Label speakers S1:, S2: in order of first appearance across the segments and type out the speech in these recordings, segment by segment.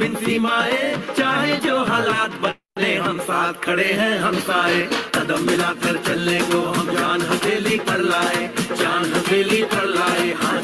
S1: बिन सीमाए चाहे जो हालात बने हम साथ खड़े हैं हम साए कदम मिलाकर चलने को हम जान हथेली पर लाए जान हथेली पर लाए हाँ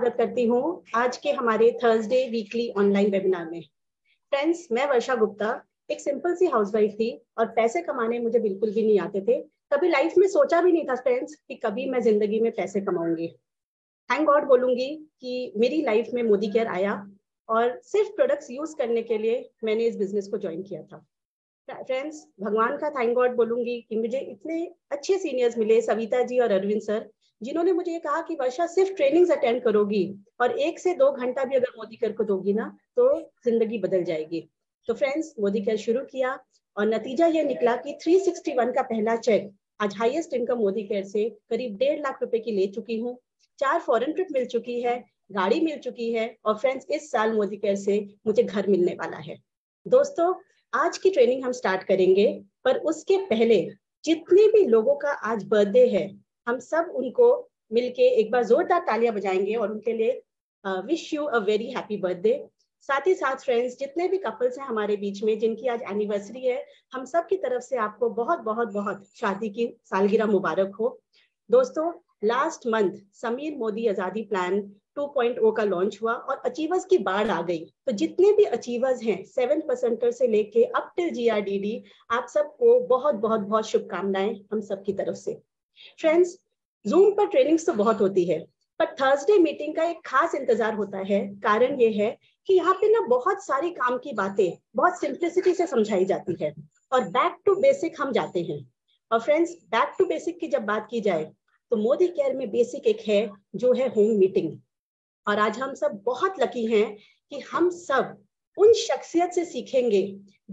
S2: स्वागत करती हूँ आज के हमारे थर्सडे वीकली ऑनलाइन वेबिनार में फ्रेंड्स मैं वर्षा गुप्ता एक सिंपल सी हाउसवाइफ थी और पैसे कमाने मुझे बिल्कुल भी नहीं आते थे कभी लाइफ में सोचा भी नहीं था फ्रेंड्स कि कभी मैं जिंदगी में पैसे कमाऊंगी थैंक गॉड बोलूंगी कि मेरी लाइफ में मोदी केयर आया और सिर्फ प्रोडक्ट्स यूज करने के लिए मैंने इस बिजनेस को ज्वाइन किया था फ्रेंड्स भगवान का थैंक गॉड बोलूंगी कि मुझे इतने अच्छे सीनियर्स मिले सविता जी और अरविंद सर जिन्होंने मुझे ये कहा कि वर्षा सिर्फ ट्रेनिंग्स अटेंड करोगी और एक से दो घंटा भी अगर मोदी कर को दोगी ना तो जिंदगी बदल जाएगी तो फ्रेंड्स मोदी कर शुरू किया और नतीजा ये निकला कि 361 का पहला चेक आज हाईएस्ट इनकम मोदी केयर से करीब डेढ़ लाख रुपए की ले चुकी हूँ चार फॉरन ट्रिप मिल चुकी है गाड़ी मिल चुकी है और फ्रेंड्स इस साल मोदी केयर से मुझे घर मिलने वाला है दोस्तों आज की ट्रेनिंग हम स्टार्ट करेंगे पर उसके पहले जितने भी लोगों का आज बर्थडे है हम सब उनको मिलके एक बार जोरदार तालियां बजाएंगे और उनके लिए wish you a very happy birthday साथ ही साथ फ्रेंड्स जितने भी कपल्स हैं हमारे बीच में जिनकी आज एनिवर्सरी है हम सब की तरफ से आपको बहुत बहुत बहुत शादी की सालगिरह मुबारक हो दोस्तों लास्ट मंथ समीर मोदी आजादी प्लान 2.0 का लॉन्च हुआ और अचीवर्स की बाढ़ आ गई तो जितने भी अचीवर्स हैं सेवन परसेंटर से लेके अप टिल जीआरडीडी आप सबको बहुत बहुत बहुत शुभकामनाएं हम सब की तरफ से फ्रेंड्स जूम पर ट्रेनिंग्स तो बहुत होती है पर थर्सडे मीटिंग का एक खास इंतजार होता है कारण ये है कि यहाँ पे ना बहुत सारी काम की बातें बहुत सिंप्लिसिटी से समझाई जाती है और बैक टू बेसिक हम जाते हैं और फ्रेंड्स बैक टू बेसिक की जब बात की जाए तो मोदी केयर में बेसिक एक है जो है होम मीटिंग और आज हम सब बहुत लकी हैं कि हम सब उन शख्सियत से सीखेंगे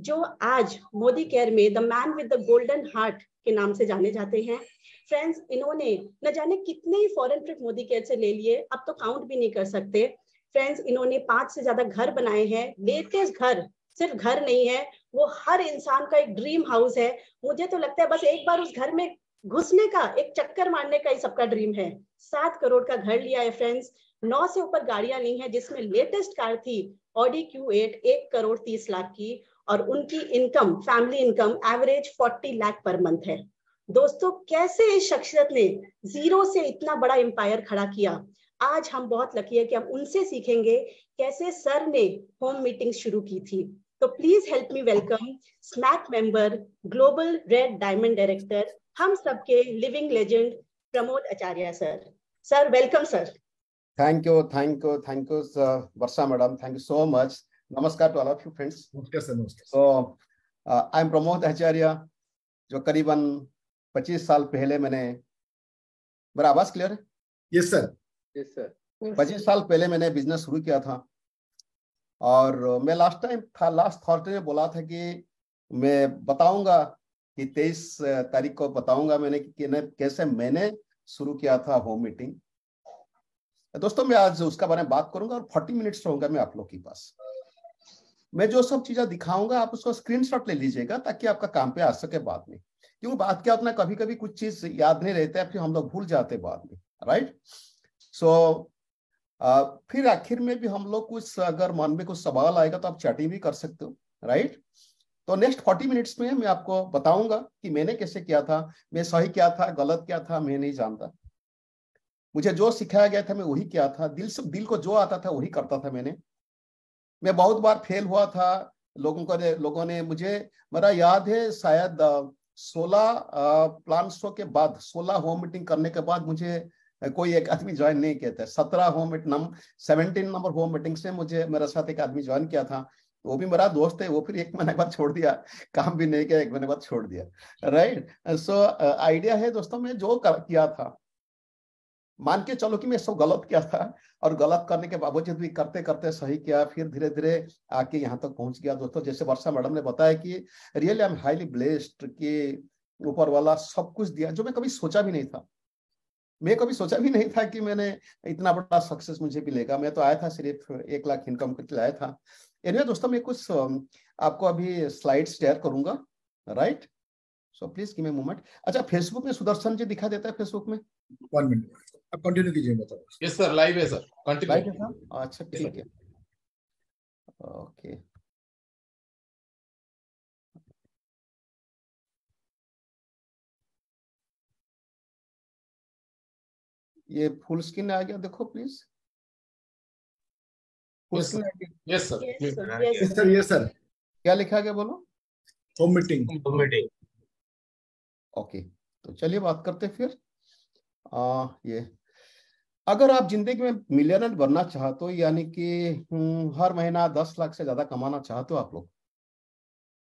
S2: जो आज मोदी केयर में the man with the golden heart के नाम से जाने जाते हैं फ्रेंड्स इन्होंने न जाने कितने ही फॉरेन ट्रिप मोदी केयर से ले लिए अब तो काउंट भी नहीं कर सकते फ्रेंड्स इन्होंने पांच से ज्यादा घर बनाए हैं लेटेस्ट घर सिर्फ घर नहीं है वो हर इंसान का एक ड्रीम हाउस है मुझे तो लगता है बस एक बार उस घर में घुसने का एक चक्कर मारने का ही सबका ड्रीम है सात करोड़ का घर लिया है फ्रेंड्स नौ से ऊपर गाड़ियां ली हैं जिसमें लेटेस्ट कार थी ऑडी क्यू एट एक करोड़ तीस लाख की और उनकी income family income average forty lakh पर मंथ है दोस्तों कैसे इस शख्सियत ने जीरो से इतना बड़ा एम्पायर खड़ा किया आज हम बहुत लकी है कि हम उनसे सीखेंगे कैसे सर ने होम मीटिंग शुरू की थी तो please help me welcome smack member global red diamond director हम सबके living legend Pramod Acharya sir sir welcome sir
S1: thank you thank you thank you Varsha madam thank you so much नमस्कार to all of you friends नमस्कार sir नमस्कार so I am Pramod आचार्य जो करीबन पच्चीस साल पहले मैंने मेरा आवाज क्लियर है यस सर यस सर पच्चीस साल पहले मैंने बिजनेस शुरू किया था और मैं लास्ट टाइम था लास्ट थर्सडे में बोला था कि मैं बताऊंगा कि तेईस तारीख को बताऊंगा मैंने कि कैसे मैंने शुरू किया था होम मीटिंग दोस्तों मैं आज उसका बारे में बात करूंगा और फोर्टी मिनट्स रहूंगा मैं आप लोग के पास मैं जो सब चीजें दिखाऊंगा आप उसको स्क्रीनशॉट ले लीजिएगा ताकि आपका काम पे आ सके बाद में क्यों बात क्या होता है कभी कभी कुछ चीज याद नहीं रहता है फिर हम लोग भूल जाते बाद में राइट सो so, फिर आखिर में भी हम लोग कुछ अगर मन में कुछ सवाल आएगा तो आप चैटिंग भी कर सकते हो राइट तो नेक्स्ट फोर्टी मिनट्स में मैं आपको बताऊंगा कि मैंने कैसे किया था मैं सही क्या था गलत क्या था मैं नहीं जानता मुझे जो सिखाया गया था मैं वही किया था दिल से दिल को जो आता था वही करता था मैंने मैं बहुत बार फेल हुआ था लोगों को लोगों ने मुझे मेरा याद है शायद सोलह प्लान शो के बाद सोलह होम मीटिंग करने के बाद मुझे कोई एक आदमी ज्वाइन नहीं किया था सत्रह होम नम सेवनटीन नंबर होम मीटिंग से मुझे मेरे साथ एक आदमी ज्वाइन किया था वो भी मेरा दोस्त है वो फिर एक महीने के बाद छोड़ दिया काम भी नहीं किया एक महीने बाद छोड़ दिया राइट सो आइडिया है दोस्तों मैं जो कर, किया था मान के चलो कि मैं सब गलत किया था और गलत करने के बावजूद भी करते करते सही किया फिर धीरे धीरे आके यहाँ तक पहुंच गया दोस्तों जैसे वर्षा मैडम ने बताया कि really I am highly blessed कि ऊपर वाला सब कुछ दिया जो मैं कभी सोचा भी नहीं था मैं कभी सोचा भी नहीं था कि मैंने इतना बड़ा सक्सेस मुझे मिलेगा मैं तो आया था सिर्फ एक लाख इनकम करके लाया था एनवे दोस्तों मैं कुछ आपको अभी स्लाइड शेयर करूंगा राइट सो प्लीज की मैं मूवमेंट अच्छा फेसबुक में सुदर्शन जी दिखा देता है फेसबुक में वन मिनट आप कंटिन्यू कीजिए मतलब यस सर लाइव है सर कंटिन्यू
S2: लाइव है सर हाँ, अच्छा ठीक है ओके ये फुल स्क्रीन आ गया देखो please yes sir yes sir yes sir
S1: क्या लिखा गया बोलो home meeting home meeting okay तो चलिए बात करते फिर आ, ये अगर आप जिंदगी में मिलियनर बनना चाहते हो यानी कि हम्म, हर महीना दस लाख से ज्यादा कमाना चाहते हो आप लोग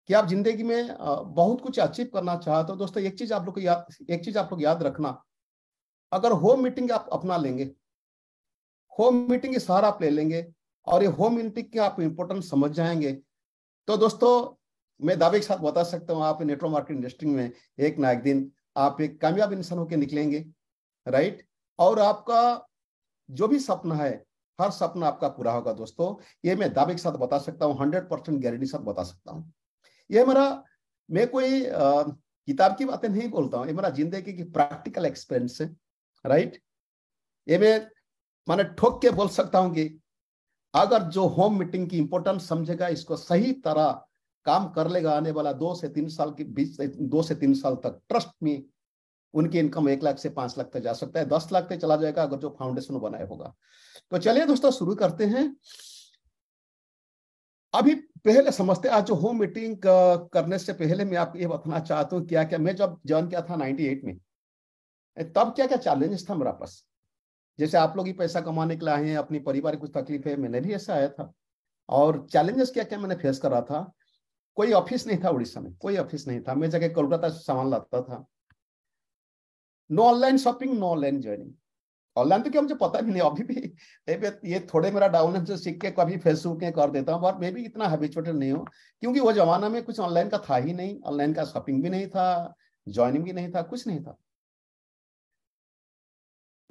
S1: कि आप जिंदगी में बहुत कुछ अचीव करना चाहते हो दोस्तों एक चीज आप लोग को याद एक चीज आप लोग याद रखना अगर होम मीटिंग आप अपना लेंगे होम मीटिंग की सहारा आप ले लेंगे और ये होम मीटिंग की आप इम्पोर्टेंस समझ जाएंगे तो दोस्तों मैं दावे के साथ बता सकता हूँ आप नेटवर्क मार्केट इंडस्ट्री में एक ना एक दिन आप एक कामयाब इंसान होकर निकलेंगे राइट और आपका जो भी सपना है हर सपना आपका पूरा होगा दोस्तों ये मैं दावे के साथ बता सकता हूँ हंड्रेड परसेंट गारंटी साथ बता सकता हूँ ये मेरा मैं कोई किताब की बातें नहीं बोलता हूँ ये मेरा जिंदगी की प्रैक्टिकल एक्सपीरियंस है राइट ये मैं माने ठोक के बोल सकता हूँ कि अगर जो होम मीटिंग की इंपोर्टेंस समझेगा इसको सही तरह काम कर लेगा आने वाला दो से तीन साल के बीच दो से तीन साल तक ट्रस्ट में उनकी इनकम एक लाख से पांच लाख तक जा सकता है दस लाख तक चला जाएगा अगर जो फाउंडेशन बनाए होगा तो चलिए दोस्तों शुरू करते हैं अभी पहले समझते आज जो होम मीटिंग करने से पहले मैं आपको ये बताना चाहता हूँ क्या क्या मैं जब ज्वाइन किया था 98 में तब क्या क्या चैलेंजेस था मेरा पास जैसे आप लोग ही पैसा कमाने के लिए आए हैं अपनी परिवार की कुछ तकलीफ है मैंने भी ऐसा आया था और चैलेंजेस क्या क्या मैंने फेस करा था कोई ऑफिस नहीं था उड़ीसा में कोई ऑफिस नहीं था मैं जगह कोलकाता से सामान लाता था no online shopping no online joining online तो क्या मुझे पता भी नहीं अभी भी ये थोड़े मेरा डाउन है सीख के कभी फेसबुक के कर देता हूँ बट मैं भी इतना हैबिचुएटेड नहीं हूँ क्योंकि वो जमाना में कुछ ऑनलाइन का था ही नहीं ऑनलाइन का शॉपिंग भी नहीं था ज्वाइनिंग भी नहीं था कुछ नहीं था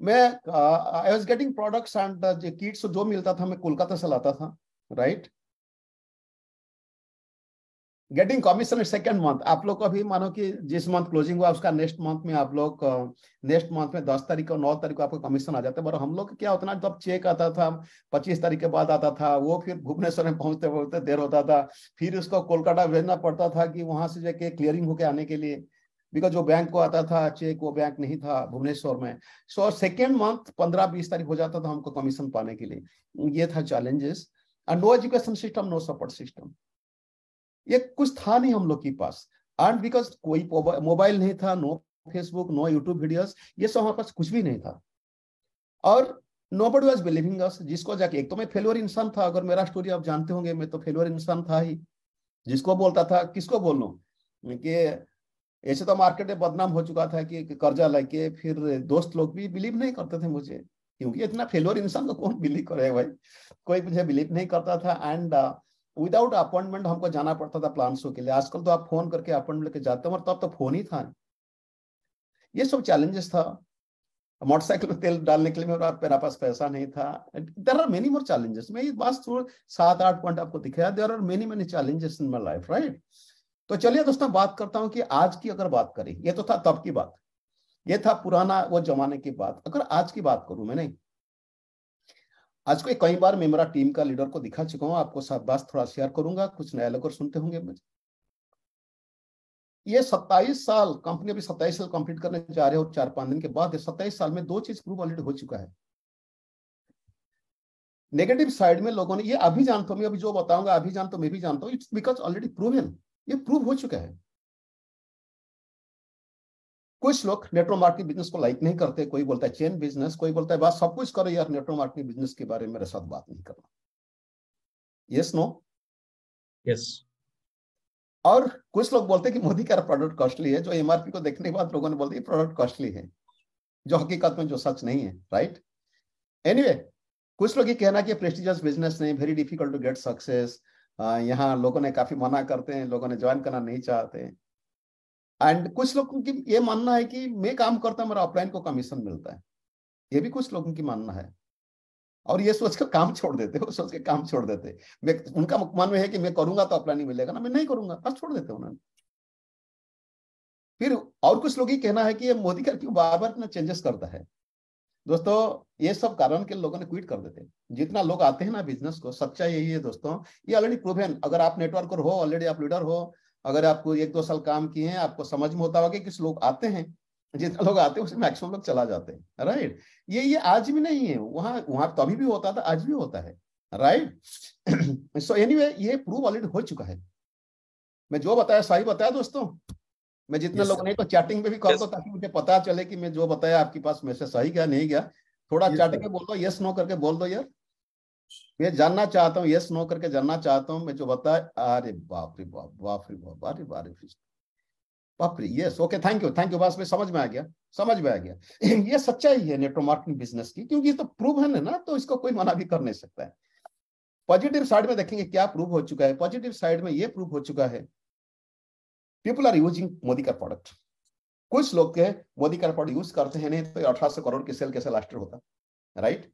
S1: मैं I was getting products and kits जो मिलता था मैं कोलकाता से लाता था right right? Getting commission second month आप लोग को अभी मानो कि जिस मंथ क्लोजिंग हुआ उसका नेक्स्ट मंथ में आप लोग नेक्स्ट मंथ में दस तारीख और नौ तारीख को आपको कमीशन आ जाता है हम लोग क्या उतना जब चेक आता था पच्चीस तारीख के बाद आता था वो फिर भुवनेश्वर में पहुंचते पहुंचते देर होता था फिर उसको कोलकाता भेजना पड़ता था कि वहां से जाके क्लियरिंग होके आने के लिए बिकॉज वो बैंक को आता था चेक वो बैंक नहीं था भुवनेश्वर में सो सेकेंड मंथ पंद्रह बीस तारीख हो जाता था हमको कमीशन पाने के लिए ये था challenges and no education system no support system ये कुछ था नहीं हम लोग के पास एंड बिकॉज कोई मोबाइल नहीं था no Facebook no YouTube videos ये सब हमारे पास कुछ भी नहीं था और nobody was believing us जिसको जाके एक तो मैं फेलवर इंसान था अगर मेरा स्टोरी आप जानते होंगे मैं तो फेलवर इंसान था ही जिसको बोलता था किसको बोल लो कि ऐसे तो मार्केट में बदनाम हो चुका था कि कर्जा लेके फिर दोस्त लोग भी बिलीव नहीं करते थे मुझे क्योंकि इतना फेलोर इंसान को कौन बिलीव करे भाई कोई मुझे बिलीव नहीं करता था एंड uh, विदाउट अपॉइंटमेंट हमको जाना पड़ता था प्लान शो के लिए आजकल तो आप फोन करके अपॉइंटमेंट लेके जाते हो और तब तो फोन ही था ये सब चैलेंजेस था मोटरसाइकिल में तेल डालने के लिए मेरा पास पैसा नहीं था there are many more challenges मैं ये बात सात आठ पॉइंट आपको दिखाया there are many many challenges in my life right तो चलिए दोस्तों बात करता हूँ कि आज की अगर बात करें ये तो था तब की बात ये था पुराना वो जमाने की बात अगर आज की बात करूं मैं नहीं आज को कई बार मैं मेरा टीम का लीडर को दिखा चुका हूँ आपको शाबाश थोड़ा शेयर करूंगा कुछ नया लोग सुनते होंगे मुझे ये सत्ताईस साल कंपनी अभी सत्ताईस साल कंप्लीट करने जा रहे हो चार पांच दिन के बाद सत्ताईस साल में दो चीज प्रूव ऑलरेडी हो चुका है नेगेटिव साइड में लोगों ने ये अभी जानता हूं मैं अभी जो बताऊंगा अभी जानता हूं मैं भी जानता हूं इट्स बिकॉज ऑलरेडी प्रूवन ये प्रूव हो चुका है कुछ लोग नेटवर्क मार्केटिंग बिजनेस को लाइक नहीं करते कोई बोलता है चेन बिजनेस कोई बोलता है बस सब कुछ करो यार नेटवर्क मार्केटिंग बिजनेस के बारे में मेरे साथ बात नहीं करना यस नो यस और कुछ लोग बोलते हैं कि मोदी का प्रोडक्ट कॉस्टली है जो एमआरपी को देखने के बाद लोगों ने बोलते प्रोडक्ट कॉस्टली है जो हकीकत में जो सच नहीं है राइट right? एनीवे anyway, कुछ लोग ये कहना कि प्रेस्टिजियस बिजनेस नहीं very difficult to get success यहाँ लोगों ने काफी मना करते हैं लोगों ने ज्वाइन करना नहीं चाहते एंड कुछ लोगों की ये मानना है कि मैं काम करता हूं मेरा अपलाइन को कमीशन मिलता है ये भी कुछ लोगों की मानना है और ये सोचकर काम छोड़ देते वो सोच के काम छोड़ देते मैं उनका मन में है कि मैं करूंगा तो अपलाइन मिलेगा ना मैं नहीं करूंगा बस छोड़ देते उन्होंने फिर और कुछ लोग ये कहना है कि ये मोदी का क्यों बार बार इतना चेंजेस करता है दोस्तों ये सब कारण के लोगों ने क्विट कर देते जितना लोग आते हैं ना बिजनेस को सच्चा यही है दोस्तों ये ऑलरेडी है अगर आप नेटवर्कर हो ऑलरेडी आप लीडर हो अगर आपको एक दो साल काम किए हैं आपको समझ में होता होगा कि किस लोग आते हैं जितने लोग आते हैं उसे मैक्सिमम लोग चला जाते हैं राइट ये ये आज भी नहीं है वहां वहां तो अभी भी होता था आज भी होता है राइट सो एनी ये प्रूव ऑलरेडी हो चुका है मैं जो बताया सही बताया दोस्तों मैं जितने yes, लोग नहीं तो चैटिंग में भी कॉल yes, ताकि मुझे पता चले कि मैं जो बताया आपके पास मैसेज सही गया नहीं गया थोड़ा yes, चैटिंग में बोल दो यस नो करके बोल दो यार मैं जानना चाहता हूँ यस नो करके जानना चाहता हूँ मैं जो बताए अरे बापरे बाप बापरे बाप अरे बारे रे बाप yes okay thank you thank you बस मैं समझ में आ गया समझ में आ गया ये सच्चाई है नेटवर्क मार्केटिंग बिजनेस की क्योंकि ये तो प्रूव है ना तो इसको कोई मना भी कर नहीं सकता है पॉजिटिव साइड में देखेंगे क्या प्रूव हो चुका है पॉजिटिव साइड में ये प्रूव हो चुका है पीपल आर यूजिंग मोदी का प्रोडक्ट कुछ लोग के मोदी का प्रोडक्ट यूज करते हैं नहीं तो अठारह सौ करोड़ के सेल कैसे लास्ट होता राइट right?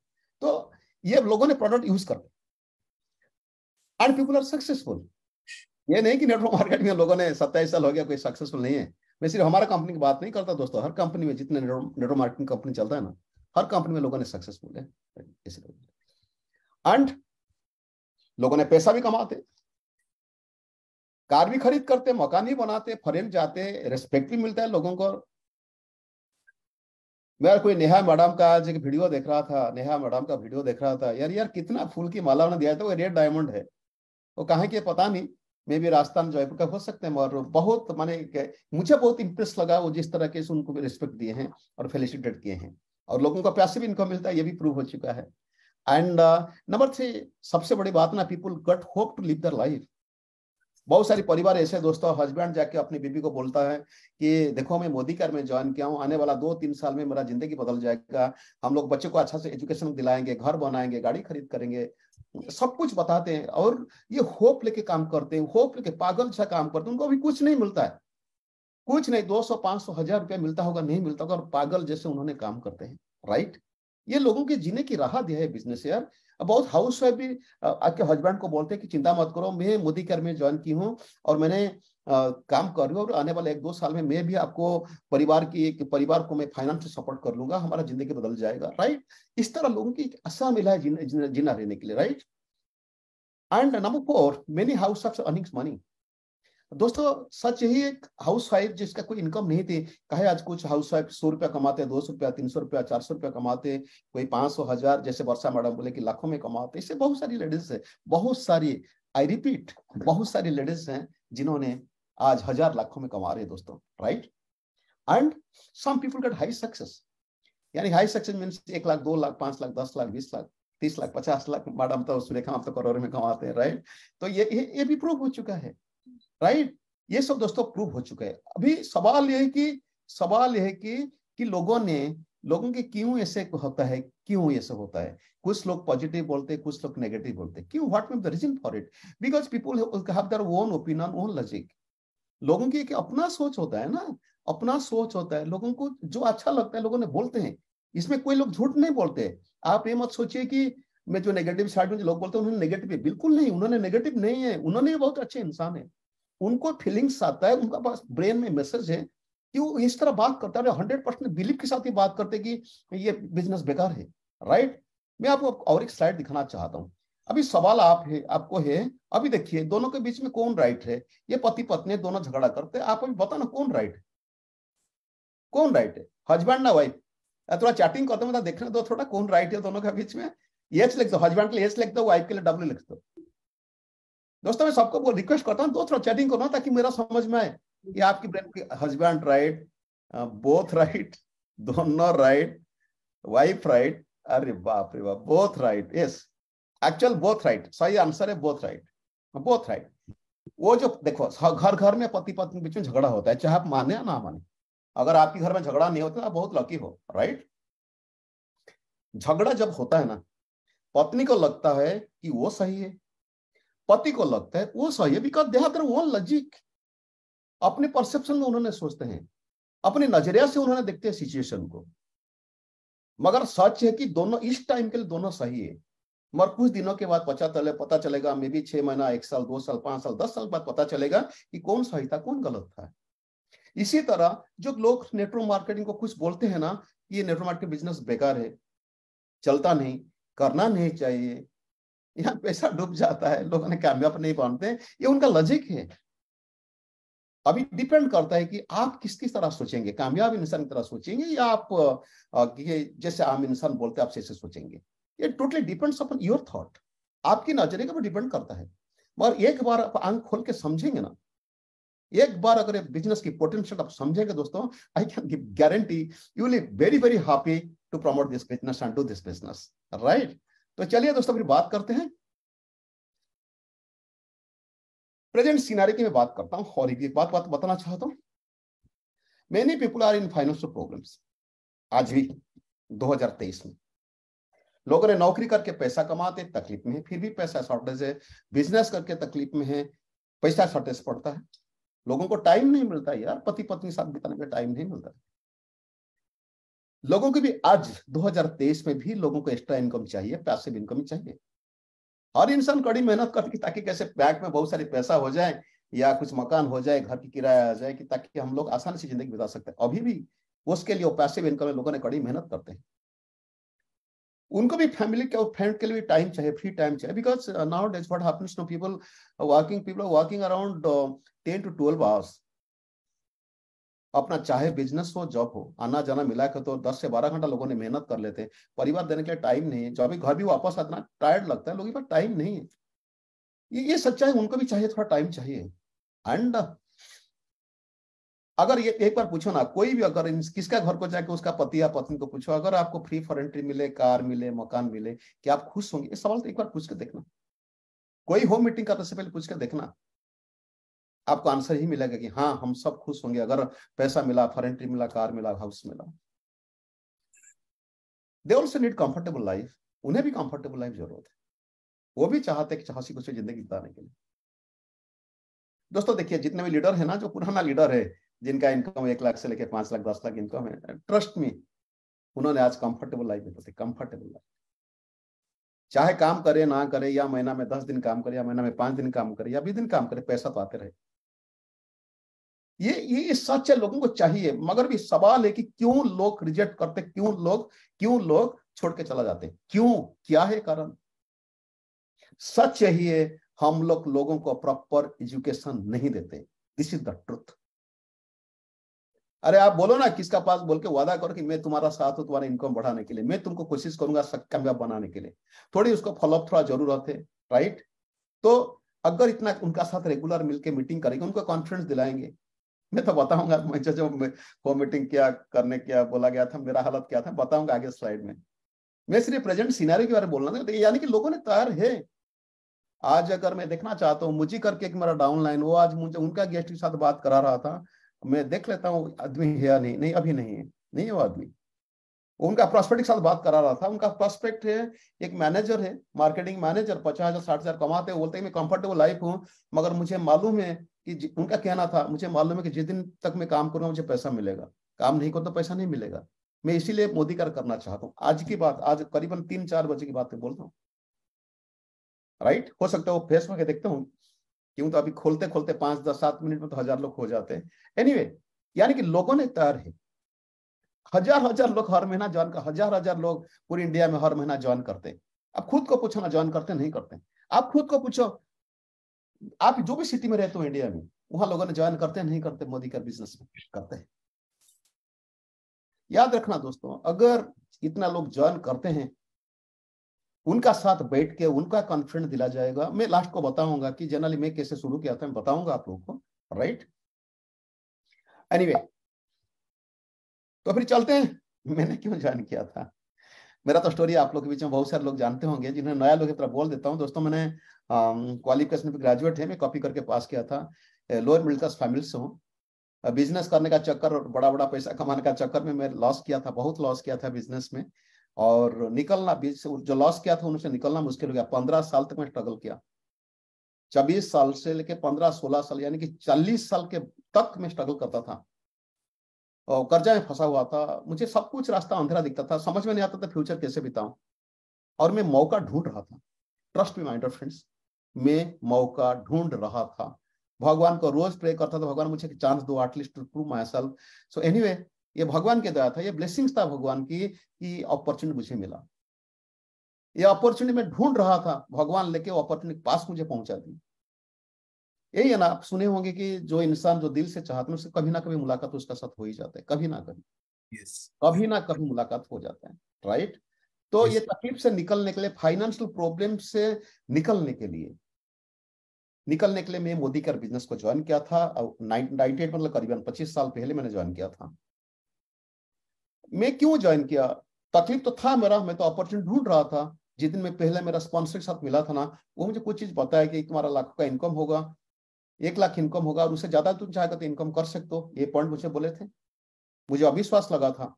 S1: ये लोगों ने प्रोडक्ट यूज कर लिया एंड पीपल आर सक्सेसफुल ये नहीं कि नेटवर्क मार्केटिंग लोगों ने सत्ताईस साल हो गया कोई सक्सेसफुल नहीं है मैं सिर्फ हमारा कंपनी की बात नहीं करता दोस्तों हर कंपनी में जितने नेटवर्क मार्केटिंग कंपनी चलता है ना हर कंपनी में लोगों ने सक्सेसफुल है इसलिए एंड लोगों ने पैसा भी कमाते कार भी खरीद करते मकान भी बनाते फॉरेन जाते रेस्पेक्ट भी मिलता है लोगों को मैं कोई नेहा मैडम का आज एक वीडियो देख रहा था नेहा मैडम का वीडियो देख रहा था यार यार कितना फूल की माला उन्होंने दिया था तो वो रेड डायमंड है वो कहा के पता नहीं मे भी राजस्थान जयपुर का हो सकते हैं और बहुत माने मुझे बहुत इंप्रेस लगा वो जिस तरह के उनको भी रिस्पेक्ट दिए हैं और फेलिसिटेट किए हैं और लोगों का पैसे भी इनकम मिलता है ये भी प्रूव हो चुका है एंड नंबर थ्री सबसे बड़ी बात ना people got hope to live their life बहुत सारे परिवार ऐसे दोस्तों हस्बैंड जाके अपनी बीबी को बोलता है कि देखो मैं मोदी कार में ज्वाइन किया हूँ आने वाला दो तीन साल में मेरा जिंदगी बदल जाएगा हम लोग बच्चे को अच्छा से एजुकेशन दिलाएंगे घर बनाएंगे गाड़ी खरीद करेंगे सब कुछ बताते हैं और ये होप लेके काम करते हैं होप लेके पागल सा काम करते हैं उनको अभी कुछ नहीं मिलता है कुछ नहीं दो सौ पांच सौ हजार रुपया मिलता होगा नहीं मिलता होगा और पागल जैसे उन्होंने काम करते हैं राइट ये लोगों के जीने की राह दिया है बिजनेस यार बहुत हाउस वाइफ भी आपके हस्बैंड को बोलते हैं कि चिंता मत करो मैं मोदी केयर में ज्वाइन की हूँ और मैंने uh, काम कर रही हूँ और आने वाले एक दो साल में मैं भी आपको परिवार की एक परिवार को मैं फाइनेंस सपोर्ट कर लूंगा हमारा जिंदगी बदल जाएगा राइट इस तरह लोगों की आशा मिला है जीना, रहने के लिए right and number four many house earnings money दोस्तों सच यही एक हाउस वाइफ जिसका कोई इनकम नहीं थी कहे आज कुछ हाउस वाइफ सौ रुपया कमाते हैं दो सौ रुपया तीन सौ रुपया चार सौ रुपया कमाते कोई पांच सौ हजार जैसे वर्षा मैडम बोले कि लाखों में कमाते इससे बहुत सारी लेडीज है बहुत सारी आई रिपीट बहुत सारी लेडीज हैं जिन्होंने आज हजार लाखों में कमा रहे हैं दोस्तों right and some people get high success यानी हाई सक्सेस मीन एक लाख दो लाख पांच लाख दस लाख बीस लाख तीस लाख पचास लाख मैडम तो सुरेखा आप तो करोड़ में कमाते हैं राइट तो ये ये, ये भी प्रूव हो चुका है राइट ये सब दोस्तों प्रूव हो चुका है अभी सवाल यह है कि सवाल यह है कि कि लोगों ने लोगों के क्यों ऐसे होता है क्यों ऐसे होता है कुछ लोग पॉजिटिव बोलते हैं कुछ लोग नेगेटिव बोलते हैं क्यों what may the reason for it because people own opinion own logic लोगों की अपना सोच होता है ना अपना सोच होता है लोगों को जो अच्छा लगता है लोगों ने बोलते हैं इसमें कोई लोग झूठ नहीं बोलते आप ये मत सोचिए कि मैं जो नेगेटिव साइड में जो लोग बोलते हैं उन्होंने नेगेटिव है बिल्कुल नहीं उन्होंने नेगेटिव नहीं है उन्होंने बहुत अच्छे इंसान है उनको फीलिंग्स आता है उनका पास ब्रेन में मैसेज है कि वो इस तरह बात करता है हंड्रेड परसेंट बिलीव के साथ ही बात करते कि ये बिजनेस बेकार है राइट मैं आपको और एक स्लाइड दिखाना चाहता हूँ अभी सवाल आप है आपको है अभी देखिए दोनों के बीच में कौन राइट है ये पति पत्नी दोनों झगड़ा करते हैं आप अभी बताओ ना कौन राइट है कौन राइट है हस्बैंड ना वाइफ थोड़ा चैटिंग करते हैं मतलब देखने दो थोड़ा कौन राइट है दोनों के बीच में एच लिख दो हस्बैंड के लिए एच लिख दो वाइफ के लिए डब्ल्यू लिख दो दोस्तों मैं सबको बोल रिक्वेस्ट करता हूँ दोस्तों चैटिंग करो ताकि मेरा समझ में आए कि आपकी ब्रेन की हस्बैंड राइट बोथ राइट दोनों राइट वाइफ राइट अरे बाप रे बाप both right yes actual both right सही आंसर है बोथ राइट बोथ राइट वो जो देखो घर घर में पति पत्नी के बीच में झगड़ा होता है चाहे आप माने या ना माने अगर आपके घर में झगड़ा नहीं होता तो आप बहुत लकी हो राइट झगड़ा जब होता है ना पत्नी को लगता है कि वो सही है पति को लगता है वो सही है because they have own logic अपने परसेप्शन में उन्होंने सोचते हैं अपने नजरिया से उन्होंने देखते हैं सिचुएशन को मगर सच है कि दोनों इस टाइम के लिए दोनों सही है मगर कुछ दिनों के बाद पता चले पता चलेगा मे बी छह महीना एक साल दो साल पांच साल दस साल बाद पता चलेगा कि कौन सही था कौन गलत था इसी तरह जो लोग नेटवर्क मार्केटिंग को कुछ बोलते हैं ना कि ये नेटवर्क मार्केटिंग बिजनेस बेकार है चलता नहीं करना नहीं चाहिए यहाँ पैसा डूब जाता है लोग ने कामयाब नहीं बनते ये उनका लॉजिक है अभी डिपेंड करता है कि आप किस किस तरह सोचेंगे कामयाब इंसान की तरह सोचेंगे या आप ये जैसे आम इंसान बोलते हैं आप जैसे सोचेंगे ये totally depends upon your thought आपकी नजरिए पर डिपेंड करता है मगर एक बार आप आंख खोल के समझेंगे ना एक बार अगर बिजनेस की पोटेंशियल आप समझेंगे दोस्तों I can give guarantee you will very very happy to promote this business and do this business right तो चलिए दोस्तों फिर बात करते हैं प्रेजेंट सिनारी की मैं बात करता हूं और एक बात बात बताना चाहता हूं many people are in financial problems आज भी 2023 में लोगों ने नौकरी करके पैसा कमाते तकलीफ में है फिर भी पैसा शॉर्टेज है बिजनेस करके तकलीफ में है पैसा शॉर्टेज पड़ता है लोगों को टाइम नहीं मिलता यार पति पत्नी साथ बिताने का टाइम नहीं मिलता लोगों को भी आज 2023 में भी लोगों को एक्स्ट्रा इनकम चाहिए पैसिव इनकम चाहिए हर इंसान कड़ी मेहनत करके ताकि कैसे बैंक में बहुत सारे पैसा हो जाए या कुछ मकान हो जाए घर की किराया आ जाए कि ताकि हम लोग आसानी से जिंदगी बिता सकते हैं अभी भी उसके लिए पैसिव इनकम में लोगों ने कड़ी मेहनत करते हैं उनको भी फैमिली के और फ्रेंड के लिए भी टाइम चाहिए फ्री टाइम चाहिए because nowadays what happens to people working people working around ten to twelve hours अपना चाहे बिजनेस हो जॉब हो आना जाना मिला के तो दस से बारह घंटा लोगों ने मेहनत कर लेते हैं परिवार देने के लिए टाइम नहीं है जब भी घर भी वापस आना टायर्ड लगता है लोगों के पास टाइम नहीं है ये ये सच्चाई उनको भी चाहिए थोड़ा टाइम चाहिए एंड अगर ये एक बार पूछो ना कोई भी अगर किसका घर को जाके उसका पति या पत्नी को पूछो अगर आपको फ्री फॉर एंट्री मिले कार मिले मकान मिले क्या आप खुश होंगे ये सवाल तो एक बार पूछ के देखना कोई होम मीटिंग करने से पहले पूछ के देखना आपको आंसर ही मिलेगा कि हाँ हम सब खुश होंगे अगर पैसा मिला फॉरेंट्री मिला कार मिला हाउस मिला they also need comfortable life उन्हें भी कंफर्टेबल लाइफ जरूरत है वो भी चाहते हैं कि हंसी खुशी जिंदगी बिताने के लिए दोस्तों देखिए जितने भी लीडर है ना जो पुराना लीडर है जिनका इनकम एक लाख से लेकर पांच लाख दस लाख इनकम है ट्रस्ट में उन्होंने आज कंफर्टेबल लाइफ बिताते कंफर्टेबल लाइफ चाहे काम करे ना करे या महीना में दस दिन काम करे या महीना में पांच दिन काम करे या बीस दिन काम करे पैसा तो आते रहे ये ये सच है लोगों को चाहिए मगर भी सवाल है कि क्यों लोग रिजेक्ट करते क्यों लोग क्यों लोग छोड़ के चला जाते क्यों क्या है कारण सच यही है हम लोग लोगों को प्रॉपर एजुकेशन नहीं देते दिस इज द ट्रुथ अरे आप बोलो ना किसका पास बोल के वादा करो कि मैं तुम्हारा साथ हूं तुम्हारा इनकम बढ़ाने के लिए मैं तुमको कोशिश करूंगा कामयाब बनाने के लिए थोड़ी उसको फॉलोअप थोड़ा जरूरत है राइट तो अगर इतना उनका साथ रेगुलर मिलके मीटिंग करेंगे उनको कॉन्फिडेंस दिलाएंगे मैं तो बताऊंगा मुझे जो को मीटिंग क्या करने क्या बोला गया था मेरा हालत क्या था बताऊंगा आगे स्लाइड में मैं सिर्फ प्रेजेंट सिनारी के बारे में बोलना था यानी कि लोगों ने तैयार है आज अगर मैं देखना चाहता हूँ मुझे करके एक मेरा डाउनलाइन वो आज मुझे उनका गेस्ट के साथ बात करा रहा था मैं देख लेता हूँ आदमी है या नहीं नहीं अभी नहीं है नहीं है वो आदमी उनका प्रोस्पेक्ट के साथ बात करा रहा था उनका प्रोस्पेक्ट है एक मैनेजर है मार्केटिंग मैनेजर पचास हजार साठ हजार कमाते बोलते मैं कंफर्टेबल लाइफ हूँ मगर मुझे मालूम है कि उनका कहना था मुझे मालूम है कि जिस दिन तक मैं काम करूंगा मुझे पैसा मिलेगा काम नहीं करता तो पैसा नहीं मिलेगा मैं इसीलिए मोदी कर करना चाहता हूँ आज की बात आज करीबन तीन चार बजे की बात बोल रहा हूँ राइट हो सकता है वो फेस देखता हूँ क्यों तो अभी खोलते खोलते पांच दस सात मिनट में तो हजार लोग हो जाते हैं एनीवे anyway, यानी कि लोगों ने तैयार है हजार हजार लोग हर महीना ज्वाइन कर हजार हजार लोग पूरी इंडिया में हर महीना ज्वाइन करते हैं आप खुद को पूछो ना ज्वाइन करते नहीं करते आप खुद को पूछो आप जो भी सिटी में रहते हो इंडिया में वहां लोगों ने ज्वाइन करते हैं नहीं करते मोदी का बिजनेस करते हैं याद रखना दोस्तों अगर इतना लोग ज्वाइन करते हैं उनका साथ बैठ के उनका कॉन्फिडेंस दिला जाएगा मैं लास्ट को बताऊंगा कि जनरली मैं कैसे शुरू किया था मैं बताऊंगा आप लोगों को राइट एनीवे anyway, तो फिर चलते हैं मैंने क्यों ज्वाइन किया था मेरा तो स्टोरी आप लोग के बीच में बहुत सारे लोग जानते होंगे जिन्हें नया लोग की तरफ बोल देता हूँ दोस्तों मैंने क्वालिफिकेशन um, पे ग्रेजुएट है मैं कॉपी करके पास किया था लोअर मिडिल क्लास फैमिली से हूँ बिजनेस uh, करने का चक्कर और बड़ा बड़ा पैसा कमाने का चक्कर में मैं लॉस किया था बहुत लॉस किया था बिजनेस में और निकलना बीच जो लॉस किया था उनसे निकलना मुश्किल हो गया पंद्रह साल तक मैं स्ट्रगल किया चौबीस साल से लेके पंद्रह सोलह साल यानी कि चालीस साल के तक मैं स्ट्रगल करता था और कर्जा में फंसा हुआ था मुझे सब कुछ रास्ता अंधेरा दिखता था समझ में नहीं आता था फ्यूचर कैसे बिताऊं और मैं मौका ढूंढ रहा था ट्रस्ट मी माइंड फ्रेंड्स में मौका ढूंढ रहा था भगवान को रोज प्रे करता था भगवान मुझे चांस दो at least to prove myself so any ये भगवान के दया था ये ब्लेसिंग्स था भगवान की कि अपॉर्चुनिटी मुझे मिला ये अपॉर्चुनिटी मैं ढूंढ रहा था भगवान लेके वो अपॉर्चुनिटी पास मुझे पहुंचा दी यही है ना आप सुने होंगे कि जो इंसान जो दिल से चाहते हैं उससे कभी ना कभी मुलाकात उसका साथ हो ही जाता है कभी ना कभी yes. कभी ना कभी मुलाकात हो जाता है राइट तो yes. ये तकलीफ से निकलने के लिए फाइनेंशियल प्रॉब्लम से निकलने के लिए निकलने के लिए मैं मोदी कर बिजनेस को ज्वाइन किया था नाइनटी मतलब करीबन पच्चीस साल पहले मैंने ज्वाइन किया था मैं क्यों ज्वाइन किया तकलीफ तो था मेरा मैं तो अपॉर्चुनिटी ढूंढ रहा था जिस दिन मैं पहले मेरा स्पॉन्सर के साथ मिला था ना वो मुझे कुछ चीज बताया कि तुम्हारा लाखों का इनकम होगा एक लाख इनकम होगा और उससे ज्यादा तुम चाहेगा तो इनकम कर सकते हो ये पॉइंट मुझे बोले थे मुझे अविश्वास लगा था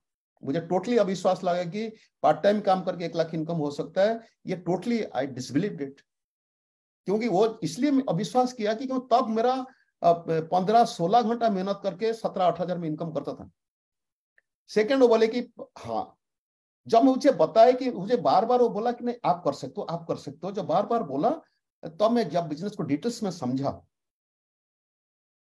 S1: मुझे टोटली अविश्वास लगा कि पार्ट टाइम काम करके एक लाख इनकम हो सकता है ये टोटली आई डिसबिलीव इट क्योंकि वो इसलिए अविश्वास किया कि क्यों तब मेरा पंद्रह सोलह घंटा मेहनत करके सत्रह अठारह हजार में इनकम करता था सेकंड वो बोले कि हाँ जब मुझे बताया कि मुझे बार बार वो बोला कि नहीं आप कर सकते हो आप कर सकते हो जब बार बार बोला तब तो मैं जब बिजनेस को डिटेल्स में समझा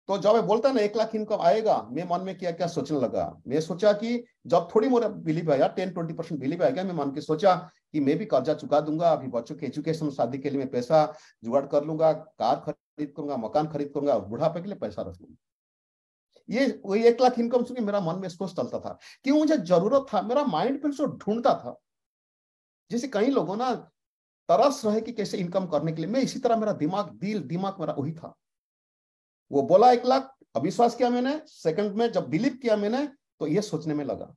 S1: तो जब मैं बोलता ना एक लाख इनकम आएगा मैं मन में क्या क्या सोचने लगा मैं सोचा कि जब थोड़ी मोर बिलीव आया टेन ट्वेंटी परसेंट बिलीव आएगा मैं मन के सोचा कि मैं भी कर्जा चुका दूंगा अभी बच्चों के एजुकेशन शादी के लिए मैं पैसा जुगाड़ कर लूंगा कार खरीद करूंगा मकान खरीद करूंगा बुढ़ापे के लिए पैसा रख लूंगा ये वही एक लाख इनकम चूंकि मेरा मन में सोच चलता था कि मुझे जरूरत था मेरा माइंड फिर ढूंढता था जैसे कई लोगों ना तरस रहे कि कैसे इनकम करने के लिए मैं इसी तरह मेरा दिमाग दिल दिमाग मेरा वही था वो बोला एक लाख अविश्वास किया मैंने सेकंड में जब बिलीव किया मैंने तो ये सोचने में लगा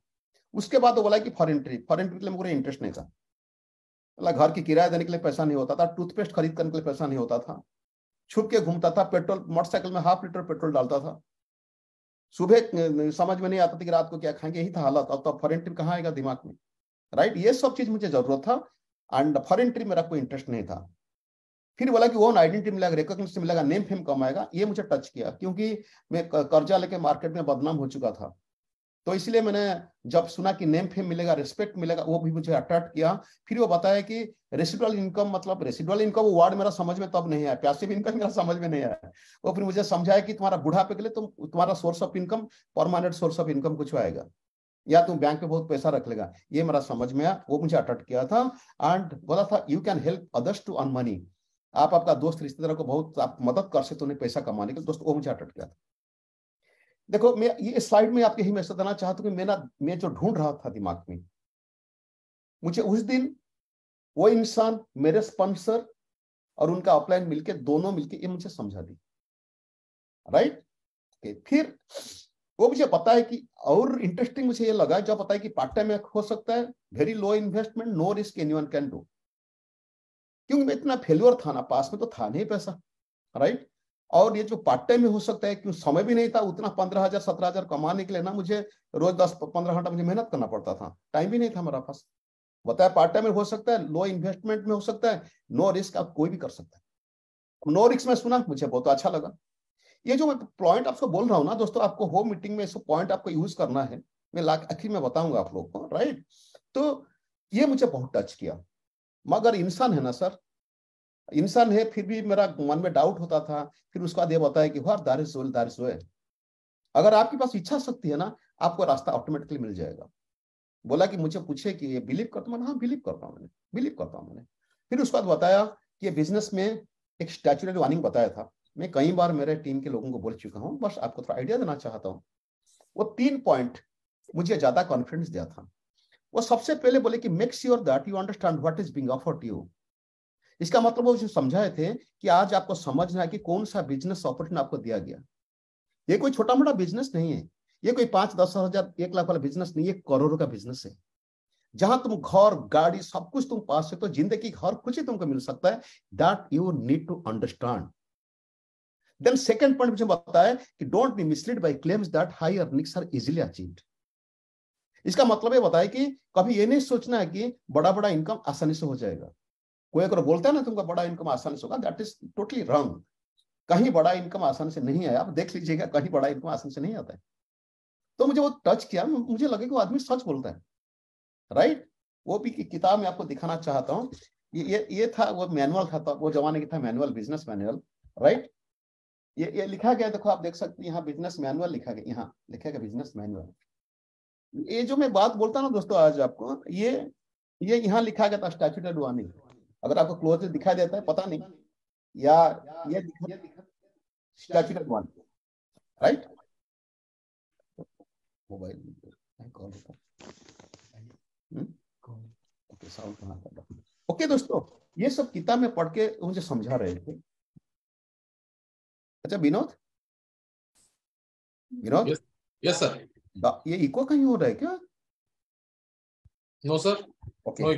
S1: उसके बाद वो बोला कि फॉरन ट्रिप फॉरन ट्रिप लिए इंटरेस्ट नहीं था मतलब घर की किराया देने के लिए पैसा नहीं होता था टूथपेस्ट खरीद करने के लिए पैसा नहीं होता था छुप के घूमता था पेट्रोल मोटरसाइकिल में हाफ लीटर पेट्रोल डालता था सुबह समझ में नहीं आता था कि रात को क्या खाएंगे यही था हालत अब तो फॉरन ट्रिप कहाँ आएगा दिमाग में राइट ये सब चीज मुझे जरूरत था एंड फॉरन ट्रिप मेरा कोई इंटरेस्ट नहीं था फिर बोला कि ओन आइडेंटिटी मिलेगा रिकॉग्निशन मिलेगा नेम फेम कम आएगा ये मुझे टच किया क्योंकि मैं कर्जा लेके मार्केट में बदनाम हो चुका था तो इसलिए मैंने जब सुना कि नेम फेम मिलेगा रिस्पेक्ट मिलेगा वो भी मुझे अट्रैक्ट किया फिर वो बताया कि रेसिडुअल इनकम मतलब रेसिडुअल इनकम वो वार्ड मेरा समझ में तब नहीं आया पैसिव इनकम मेरा समझ में नहीं आया वो फिर मुझे समझाया कि तुम्हारा बुढ़ापे के लिए तुम तुम्हारा source of income permanent source of income कुछ आएगा या तुम बैंक में बहुत पैसा रख लेगा ये मेरा समझ में आया वो मुझे अट्रैक्ट किया था एंड बोला था you can help others to earn money आप आपका दोस्त रिश्तेदारों को बहुत आप मदद कर सकते उन्हें पैसा कमाने के दोस्त वो मुझे अटक गया था देखो मैं ये स्लाइड में आपके ही मैसेज देना चाहता हूँ कि मैं ना मैं जो ढूंढ रहा था दिमाग में मुझे उस दिन वो इंसान मेरे स्पॉन्सर और उनका अपलाइन मिलके दोनों मिलके ये मुझे समझा दी राइट okay. फिर वो मुझे पता है कि और इंटरेस्टिंग मुझे ये लगा जो पता है कि पार्ट टाइम हो सकता है very low investment no risk any can do क्योंकि मैं इतना फेल्योर था ना पास में तो था नहीं पैसा राइट और ये जो पार्ट टाइम में हो सकता है क्यों समय भी नहीं था उतना पंद्रह हजार सत्रह हजार कमाने के लिए ना मुझे रोज दस पंद्रह घंटा मुझे मेहनत करना पड़ता था टाइम भी नहीं था मेरा पास बताया पार्ट टाइम में हो सकता है लो इन्वेस्टमेंट में हो सकता है नो रिस्क आप कोई भी कर सकता है नो रिस्क में सुना मुझे बहुत अच्छा लगा ये जो मैं पॉइंट आपको बोल रहा हूँ ना दोस्तों आपको होम मीटिंग में पॉइंट आपको यूज करना है मैं आखिर में बताऊंगा आप लोग को राइट तो ये मुझे बहुत टच किया मगर इंसान है ना सर इंसान है फिर भी मेरा मन में डाउट होता था फिर उसके बाद ये बताया कि हर दारिश जोल दारिश जो अगर आपके पास इच्छा शक्ति है ना आपको रास्ता ऑटोमेटिकली मिल जाएगा बोला कि मुझे पूछे कि ये बिलीव करता हूँ हाँ बिलीव करता हूँ मैंने बिलीव करता हूँ मैंने फिर उसके बाद बताया कि बिजनेस में एक स्टैचुरल वार्निंग बताया था मैं कई बार मेरे टीम के लोगों को बोल चुका हूँ बस आपको थोड़ा आइडिया देना चाहता हूँ वो तीन पॉइंट मुझे ज्यादा कॉन्फिडेंस दिया था वो सबसे पहले बोले कि make sure that you understand what is being offered you इसका मतलब वो जो समझाए थे कि आज आपको समझना है कि कौन सा बिजनेस ऑपरेशन आपको दिया गया ये कोई छोटा मोटा बिजनेस नहीं है ये कोई पांच दस हजार एक लाख वाला बिजनेस नहीं है करोड़ों का बिजनेस है जहां तुम घर गाड़ी सब कुछ तुम पास हो तो जिंदगी हर कुछ ही तुमको मिल सकता है that you need to understand then second point मुझे बताया कि don't be mislead by claims that high earnings are easily achieved इसका मतलब ये बताए कि कभी ये नहीं सोचना है कि बड़ा बड़ा इनकम आसानी से हो जाएगा कोई अगर बोलता है ना तुमका बड़ा इनकम आसानी से होगा दैट इज टोटली रॉन्ग कहीं बड़ा इनकम आसानी से नहीं आया आप देख लीजिएगा कहीं बड़ा इनकम आसानी से नहीं आता है तो मुझे वो टच किया मुझे लगे कि वो आदमी सच बोलता है राइट वो भी किताब में आपको दिखाना चाहता हूँ ये ये था वो मैनुअल था वो जमाने की था मैनुअल बिजनेस मैनुअल राइट ये ये लिखा गया देखो आप देख सकते हैं यहाँ बिजनेस मैनुअल लिखा गया यहाँ लिखा गया बिजनेस मैनुअल ये जो मैं बात बोलता ना दोस्तों आज आपको ये ये यहाँ लिखा गया था स्टैचूटेड वार्निंग अगर आपको क्लोज दिखाई देता है पता नहीं या ये statutory warning right mobile okay दोस्तों ये सब किताब में पढ़ के मुझे समझा रहे थे अच्छा विनोद विनोद यस सर ये इक्वा कहीं हो रहा है क्या नो सर ओके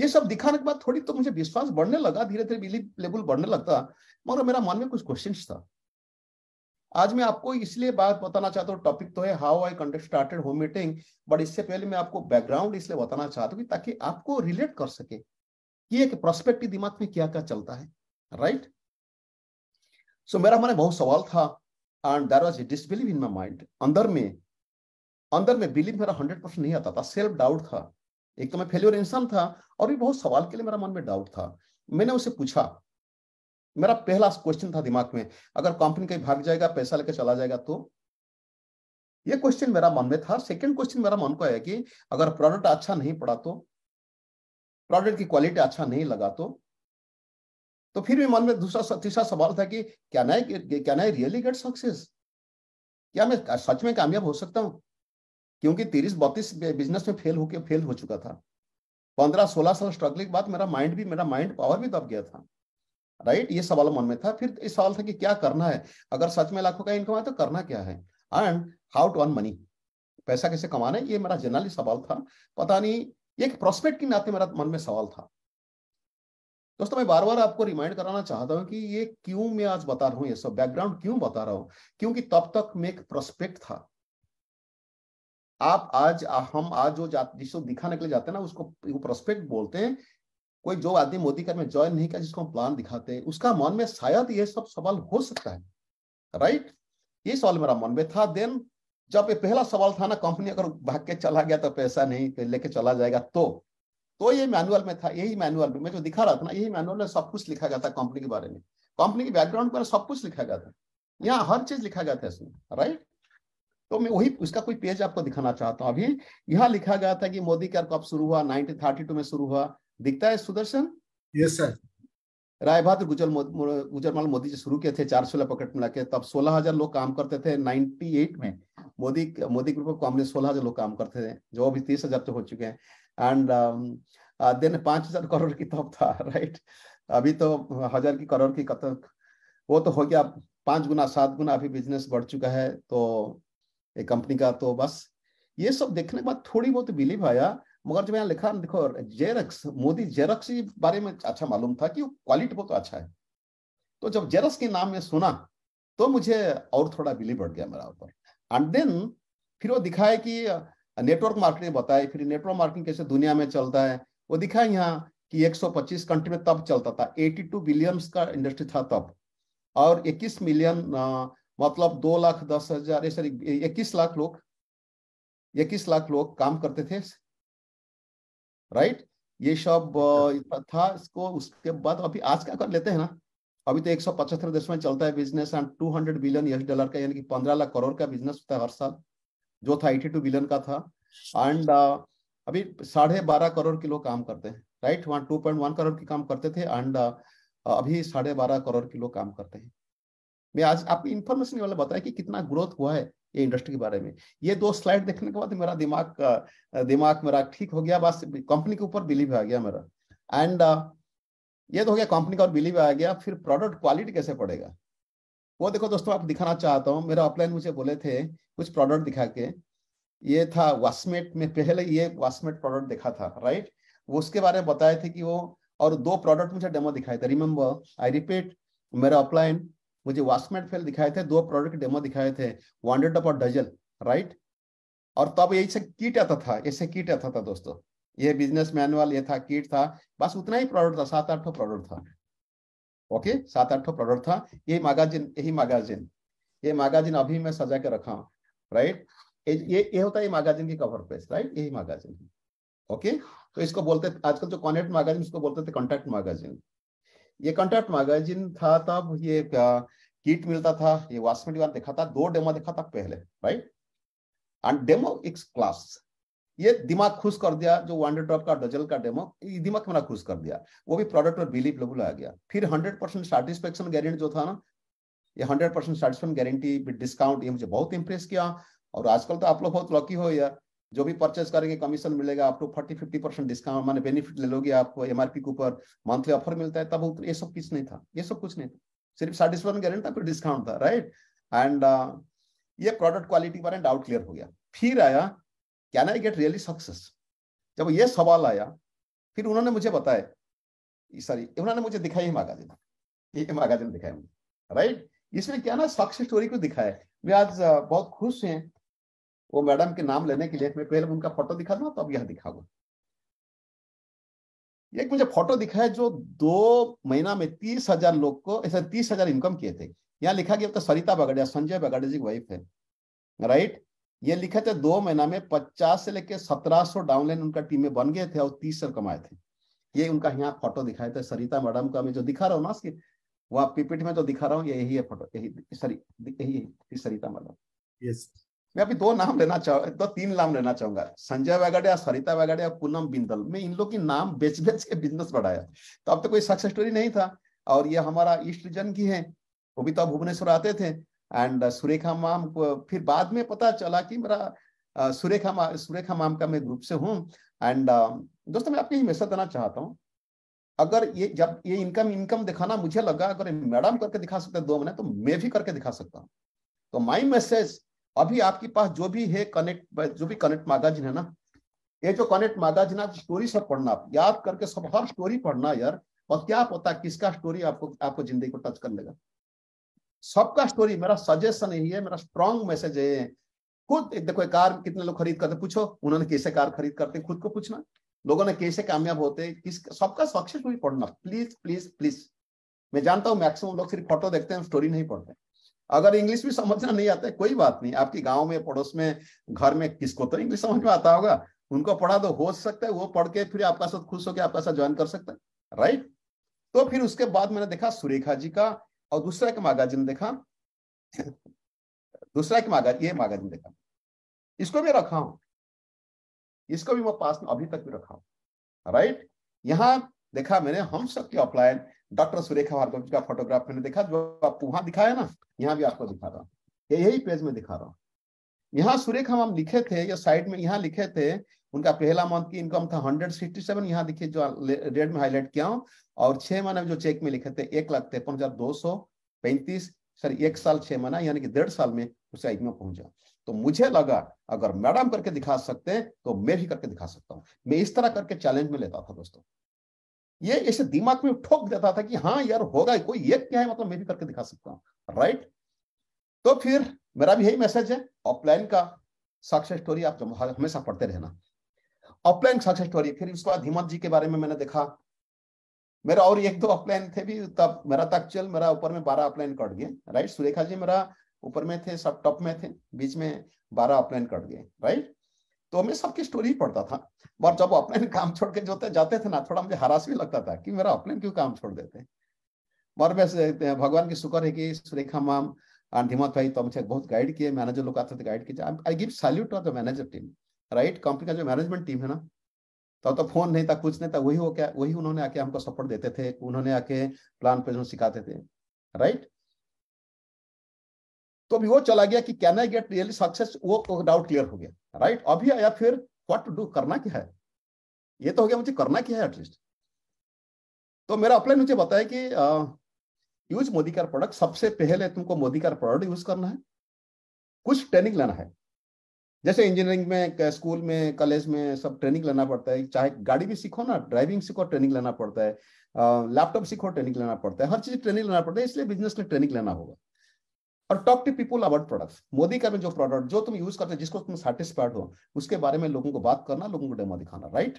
S1: ये सब दिखाने के बाद थोड़ी तो मुझे विश्वास बढ़ने लगा धीरे धीरे बिली लेवल बढ़ने लगता मगर मेरा मन में कुछ क्वेश्चन था आज मैं आपको इसलिए बात बताना चाहता हूँ टॉपिक तो है how I conduct started home meeting but इससे पहले मैं आपको बैकग्राउंड इसलिए बताना चाहता हूँ ताकि आपको रिलेट कर सके कि एक प्रोस्पेक्टिव दिमाग में क्या क्या चलता है राइट right? सो so, मेरा मन बहुत सवाल था and there was a disbelieve in my mind अंदर में अंदर में बिलीव मेरा हंड्रेड परसेंट नहीं आता था सेल्फ डाउट था एक तो मैं फेल्योर इंसान था और भी बहुत सवाल के लिए मेरा मन में डाउट था मैंने उसे पूछा मेरा पहला क्वेश्चन था दिमाग में अगर कंपनी कहीं भाग जाएगा पैसा लेकर चला जाएगा तो ये क्वेश्चन मेरा मन में था सेकंड क्वेश्चन मेरा मन को आया कि अगर प्रोडक्ट अच्छा नहीं पड़ा तो प्रोडक्ट की क्वालिटी अच्छा नहीं लगा तो तो फिर भी मन में दूसरा तीसरा सवाल था कि क्या आई क्या आई रियली गेट सक्सेस क्या मैं सच में कामयाब हो सकता हूँ क्योंकि तीस बत्तीस बिजनेस में फेल होके फेल हो चुका था पंद्रह सोलह साल स्ट्रगलिंग के बाद मेरा माइंड भी मेरा माइंड पावर भी दब गया था राइट ये सवाल मन में था फिर इस सवाल था कि क्या करना है अगर सच में लाखों का इनकम है तो करना क्या है and how to earn money पैसा कैसे कमाना है ये मेरा जनरली सवाल था पता नहीं एक प्रोस्पेक्ट के नाते मेरा मन में सवाल था दोस्तों मैं बार बार आपको रिमाइंड कराना चाहता हूं कि ये क्यों मैं आज बता रहा हूं ये सब बैकग्राउंड क्यों बता रहा हूं क्योंकि तब तक मैं एक प्रोस्पेक्ट था आप आज हम आज जो जिसको दिखाने के लिए जाते हैं ना उसको प्रोस्पेक्ट बोलते हैं कोई जो आदमी मोदी कर में ज्वाइन नहीं किया जिसको हम प्लान दिखाते हैं उसका मन में शायद ये सब सवाल हो सकता है राइट ये सवाल मेरा मन में था देन जब ये पहला सवाल था ना कंपनी अगर भाग के चला गया तो पैसा नहीं लेके चला जाएगा तो तो ये मैनुअल में था यही मैनुअल में जो दिखा रहा था ना यही मैनुअल में सब कुछ लिखा गया था कंपनी के बारे में कंपनी के बैकग्राउंड पर सब कुछ लिखा गया था यहाँ हर चीज लिखा गया था इसमें राइट तो मैं वही उसका कोई पेज आपको दिखाना चाहता हूँ अभी यहाँ लिखा गया था कि मोदी केयर कब शुरू हुआ 1932 में शुरू हुआ दिखता है सुदर्शन यस सर राय बहादुर गुजर गुजरमाल मोदी जी शुरू किए थे चार सोलह पॉकेट में लाके तब सोलह हजार लोग काम करते थे नाइनटी एट में मोदी मोदी ग्रुप ऑफ कॉम्युनिस्ट सोलह हजार लोग काम करते थे जो अभी तीस हजार तो हो चुके हैं एंड देन पांच हजार करोड़ की तब तो था राइट अभी तो हजार की करोड़ की कत वो तो हो गया पांच गुना सात गुना अभी बिजनेस बढ़ चुका है तो एक कंपनी का तो बस ये सब देखने के बाद थोड़ी बहुत बिलीव आया मगर जब यहाँ लिखा देखो जेरक्स मोदी जेरक्स के बारे में अच्छा मालूम था कि क्वालिटी बहुत अच्छा है तो जब जेरक्स के नाम में सुना तो मुझे और थोड़ा बिलीव बढ़ गया मेरा ऊपर एंड देन फिर वो दिखाया कि नेटवर्क मार्केटिंग बताए फिर नेटवर्क मार्केटिंग कैसे दुनिया में चलता है वो दिखा यहाँ कि 125 कंट्री में तब चलता था 82 बिलियन का इंडस्ट्री था तब और 21 मिलियन मतलब दो लाख दस हजार सॉरी इक्कीस लाख लोग इक्कीस लाख लोग काम करते थे राइट ये सब हाँ। था इसको उसके बाद अभी आज क्या कर लेते हैं ना अभी तो एक सौ पचहत्तर देश में चलता है business and two hundred billion yes dollar का यानी कि पंद्रह लाख करोड़ का बिजनेस होता है हर साल जो था एटी टू बिलियन का था एंड uh, अभी साढ़े बारह करोड़ के लोग काम करते हैं right one two point one crore के काम करते थे एंड uh, अभी साढ़े बारह करोड़ के लोग काम करते हैं मैं आज आपको इन्फॉर्मेशन वाला बताया कि कितना ग्रोथ हुआ है ये इंडस्ट्री के बारे में ये दो स्लाइड देखने के बाद मेरा दिमाग uh, दिमाग मेरा ठीक हो गया बस कंपनी के ऊपर बिलीव आ गया मेरा एंड uh, ये तो हो गया कंपनी का और बिलीव आ गया फिर प्रोडक्ट क्वालिटी कैसे पड़ेगा वो देखो दोस्तों आप दिखाना चाहता हूँ मेरा अपलाइन मुझे बोले थे कुछ प्रोडक्ट दिखा के ये था वास्मेट में पहले ये वास्मेट प्रोडक्ट देखा था राइट वो उसके बारे में बताए थे कि वो और दो प्रोडक्ट मुझे डेमो दिखाए थे रिमेम्बर आई रिपीट मेरा अपलाइन मुझे वास्मेट फेल दिखाए थे दो प्रोडक्ट डेमो दिखाए थे वॉन्डेड अप और डजल राइट और तब तो यही से किट आता था ऐसे किट आता था दोस्तों ये बिजनेस मैनुअल ये था किट था बस उतना ही प्रोडक्ट था सात आठ प्रोडक्ट था ओके सात आठ प्रोडक्ट था ये मैगाजिन यही मैगाजिन ये मैगाजिन अभी मैं सजा के रखा हूँ राइट ये ये होता है मैगाजिन की कवर पेज राइट यही मैगाजिन ओके तो इसको बोलते आजकल जो कॉन्टेक्ट मैगाजिन इसको बोलते थे कॉन्टेक्ट मैगाजिन ये कॉन्टेक्ट मैगाजिन था तब ये किट मिलता था ये वासमेट दिखा था दो डेमो दिखा था पहले right and demo it's class ये दिमाग खुश कर दिया जो वन ड्रॉप का डजल का डेमो दिमाग मेरा खुश कर दिया वो भी प्रोडक्ट और बिलीफ लेवल आ गया फिर हंड्रेड परसेंट सेटिस्फेक्शन गारंटी जो था ना ये hundred percent satisfaction guarantee with discount ये मुझे बहुत इंप्रेस किया और आजकल तो आप लोग बहुत लकी हो यार जो भी परचेज करेंगे कमीशन मिलेगा आपको फोर्टी फिफ्टी परसेंट डिस्काउंट मैंने बेनिफिट ले लोगे आपको एमआरपी के ऊपर मंथली ऑफर मिलता है तब ये सब कुछ नहीं था ये सब कुछ नहीं था सिर्फ सेटिस्फेक्शन गारंटी था फिर डिस्काउंट था राइट एंड uh, ये प्रोडक्ट क्वालिटी पर बारे डाउट क्लियर हो गया फिर आया can I get really success जब ये सवाल आया फिर उन्होंने मुझे बताया सॉरी उन्होंने मुझे दिखाई मैगाजिन ये मैगाजिन दिखाया मुझे राइट इसमें क्या ना सक्सेस स्टोरी को दिखाया है मैं आज बहुत खुश हैं वो मैडम के नाम लेने के लिए मैं पहले उनका फोटो दिखा दूँ तो अब यह दिखाऊंगा एक मुझे फोटो दिखा है जो दो महीना में तीस हजार लोग को ऐसे तीस हजार इनकम किए थे यहाँ लिखा गया तो सरिता बगड़िया संजय बगड़िया जी की वाइफ है राइट ये लिखे थे दो महीना में पचास से लेकर सत्रह सौ डाउनलाइन उनका टीम में बन गए थे और तीस सर कमाए थे ये उनका यहाँ फोटो दिखाए थे सरिता मैडम का मैं जो दिखा रहा हूँ ना वो आप पीपीट में जो दिखा रहा हूँ यही है फोटो यही सरी यही सरिता मैडम yes. मैं अभी दो नाम लेना चाहूंगा दो तीन नाम लेना चाहूंगा संजय वैगड़े या सरिता वैगड़े या पूनम बिंदल मैं इन लोग की नाम बेच बेच के बिजनेस बढ़ाया तो अब तो कोई सक्सेस स्टोरी नहीं था और ये हमारा ईस्ट रीजन की है वो भी तो भुवनेश्वर आते थे एंड सुरेखा माम को फिर बाद में पता चला कि मेरा सुरेखा मा, सुरेखा माम का मैं ग्रुप से हूँ एंड um, दोस्तों मैं आपको ये मैसेज देना चाहता हूँ अगर ये जब ये इनकम इनकम दिखाना मुझे लगा अगर मैडम करके दिखा सकते दो महीने तो मैं भी करके दिखा सकता हूँ तो माई मैसेज अभी आपके पास जो भी है कनेक्ट जो भी कनेक्ट मैगजीन है ना ये जो कनेक्ट मैगजीन आप स्टोरी सब पढ़ना आप याद करके सब हर स्टोरी पढ़ना यार और क्या पता किसका स्टोरी आपको आपको जिंदगी को टच कर लेगा सबका स्टोरी मेरा सजेशन यही है मेरा स्ट्रॉन्ग मैसेज यही है खुद देखो एक कार कितने लोग खरीद करते पूछो उन्होंने कैसे कार खरीद करते खुद को पूछना लोगों ने कैसे कामयाब होते किस सबका सक्सेस भी पढ़ना प्लीज प्लीज प्लीज मैं जानता हूँ मैक्सिमम लोग सिर्फ फोटो देखते हैं स्टोरी नहीं पढ़ते अगर इंग्लिश भी समझना नहीं आता है कोई बात नहीं आपके गांव में पड़ोस में घर में किसको तो इंग्लिश समझ में आता होगा उनको पढ़ा तो हो सकता है वो पढ़ के फिर आपका साथ खुश होकर आपका साथ ज्वाइन कर सकता है राइट तो फिर उसके बाद मैंने देखा सुरेखा जी का और दूसरा एक मागाजिन देखा दूसरा एक मागा ये मागाजिन देखा इसको भी रखा हूं इसको भी मैं पास में अभी तक भी रखा हूं राइट यहां देखा मैंने हम सबके ऑफलाइन डॉक्टर सुरेखा भार्गव जी का फोटोग्राफ मैंने देखा जो आपको वहां दिखाया ना यहाँ भी आपको दिखा रहा हूँ यही पेज में दिखा रहा हूँ यहाँ सुरेखा हम लिखे थे या साइड में यहाँ लिखे थे उनका पहला मंथ की इनकम था हंड्रेड सिक्सटी सेवन यहाँ देखिए जो रेड में हाईलाइट किया हूँ और छह महीने में जो चेक में लिखे थे एक लाख तिरपन हजार दो सौ पैंतीस सर एक साल छह महीना यानी कि डेढ़ साल में उसका इतना पहुंचा तो मुझे लगा अगर मैडम करके दिखा सकते हैं तो मैं भी करके दिखा सकता हूँ मैं इस तरह करके चैलेंज में लेता था दोस्तों ये ऐसे दिमाग में ठोक देता था कि हाँ यार होगा कोई एक क्या है मतलब मैं भी करके दिखा सकता हूँ राइट तो फिर मेरा भी यही मैसेज है ऑफलाइन का सक्सेस स्टोरी आप हमेशा पढ़ते रहना अपलाइन सक्सेस स्टोरी फिर उसके बाद हिम्मत जी के बारे में मैंने देखा मेरा और एक दो अपलाइन थे भी तब मेरा तक चल मेरा ऊपर में बारह अपलाइन कट गए राइट सुरेखा जी मेरा ऊपर में थे सब टॉप में थे बीच में बारह अपलाइन कट गए राइट तो मैं सबकी स्टोरी पढ़ता था और जब अपलाइन काम छोड़ के जोते जाते थे ना थोड़ा मुझे हरास भी लगता था कि मेरा अपलाइन क्यों काम छोड़ देते और वैसे भगवान की शुक्र है कि सुरेखा माम और धीमत भाई तो मुझे बहुत गाइड किए मैनेजर लोग आते थे गाइड किए I give salute of the manager team right company का जो मैनेजमेंट टीम है ना तो, तो फोन नहीं था कुछ नहीं था वही हो क्या वही उन्होंने आके हमको सपोर्ट देते थे उन्होंने आके प्लान प्रेजेंट सिखाते थे राइट तो अभी वो चला गया कि can I get really success वो डाउट तो क्लियर हो गया राइट अभी आया फिर व्हाट टू डू करना क्या है ये तो हो गया मुझे करना क्या है एटलीस्ट तो मेरा अपलाइन मुझे बताया कि आ, यूज मोदी का प्रोडक्ट सबसे पहले तुमको मोदी का प्रोडक्ट यूज करना है कुछ ट्रेनिंग लेना है जैसे इंजीनियरिंग में स्कूल में कॉलेज में सब ट्रेनिंग लेना पड़ता है चाहे गाड़ी भी सीखो ना ड्राइविंग सीखो ट्रेनिंग लेना पड़ता है लैपटॉप सीखो ट्रेनिंग लेना पड़ता है हर चीज ट्रेनिंग लेना पड़ता है इसलिए बिजनेस में ट्रेनिंग लेना होगा और talk to people about products Modi का में जो प्रोडक्ट जो तुम यूज करते हो जिसको तुम सेटिस्फाइड हो उसके बारे में लोगों को बात करना लोगों को डेमो दिखाना right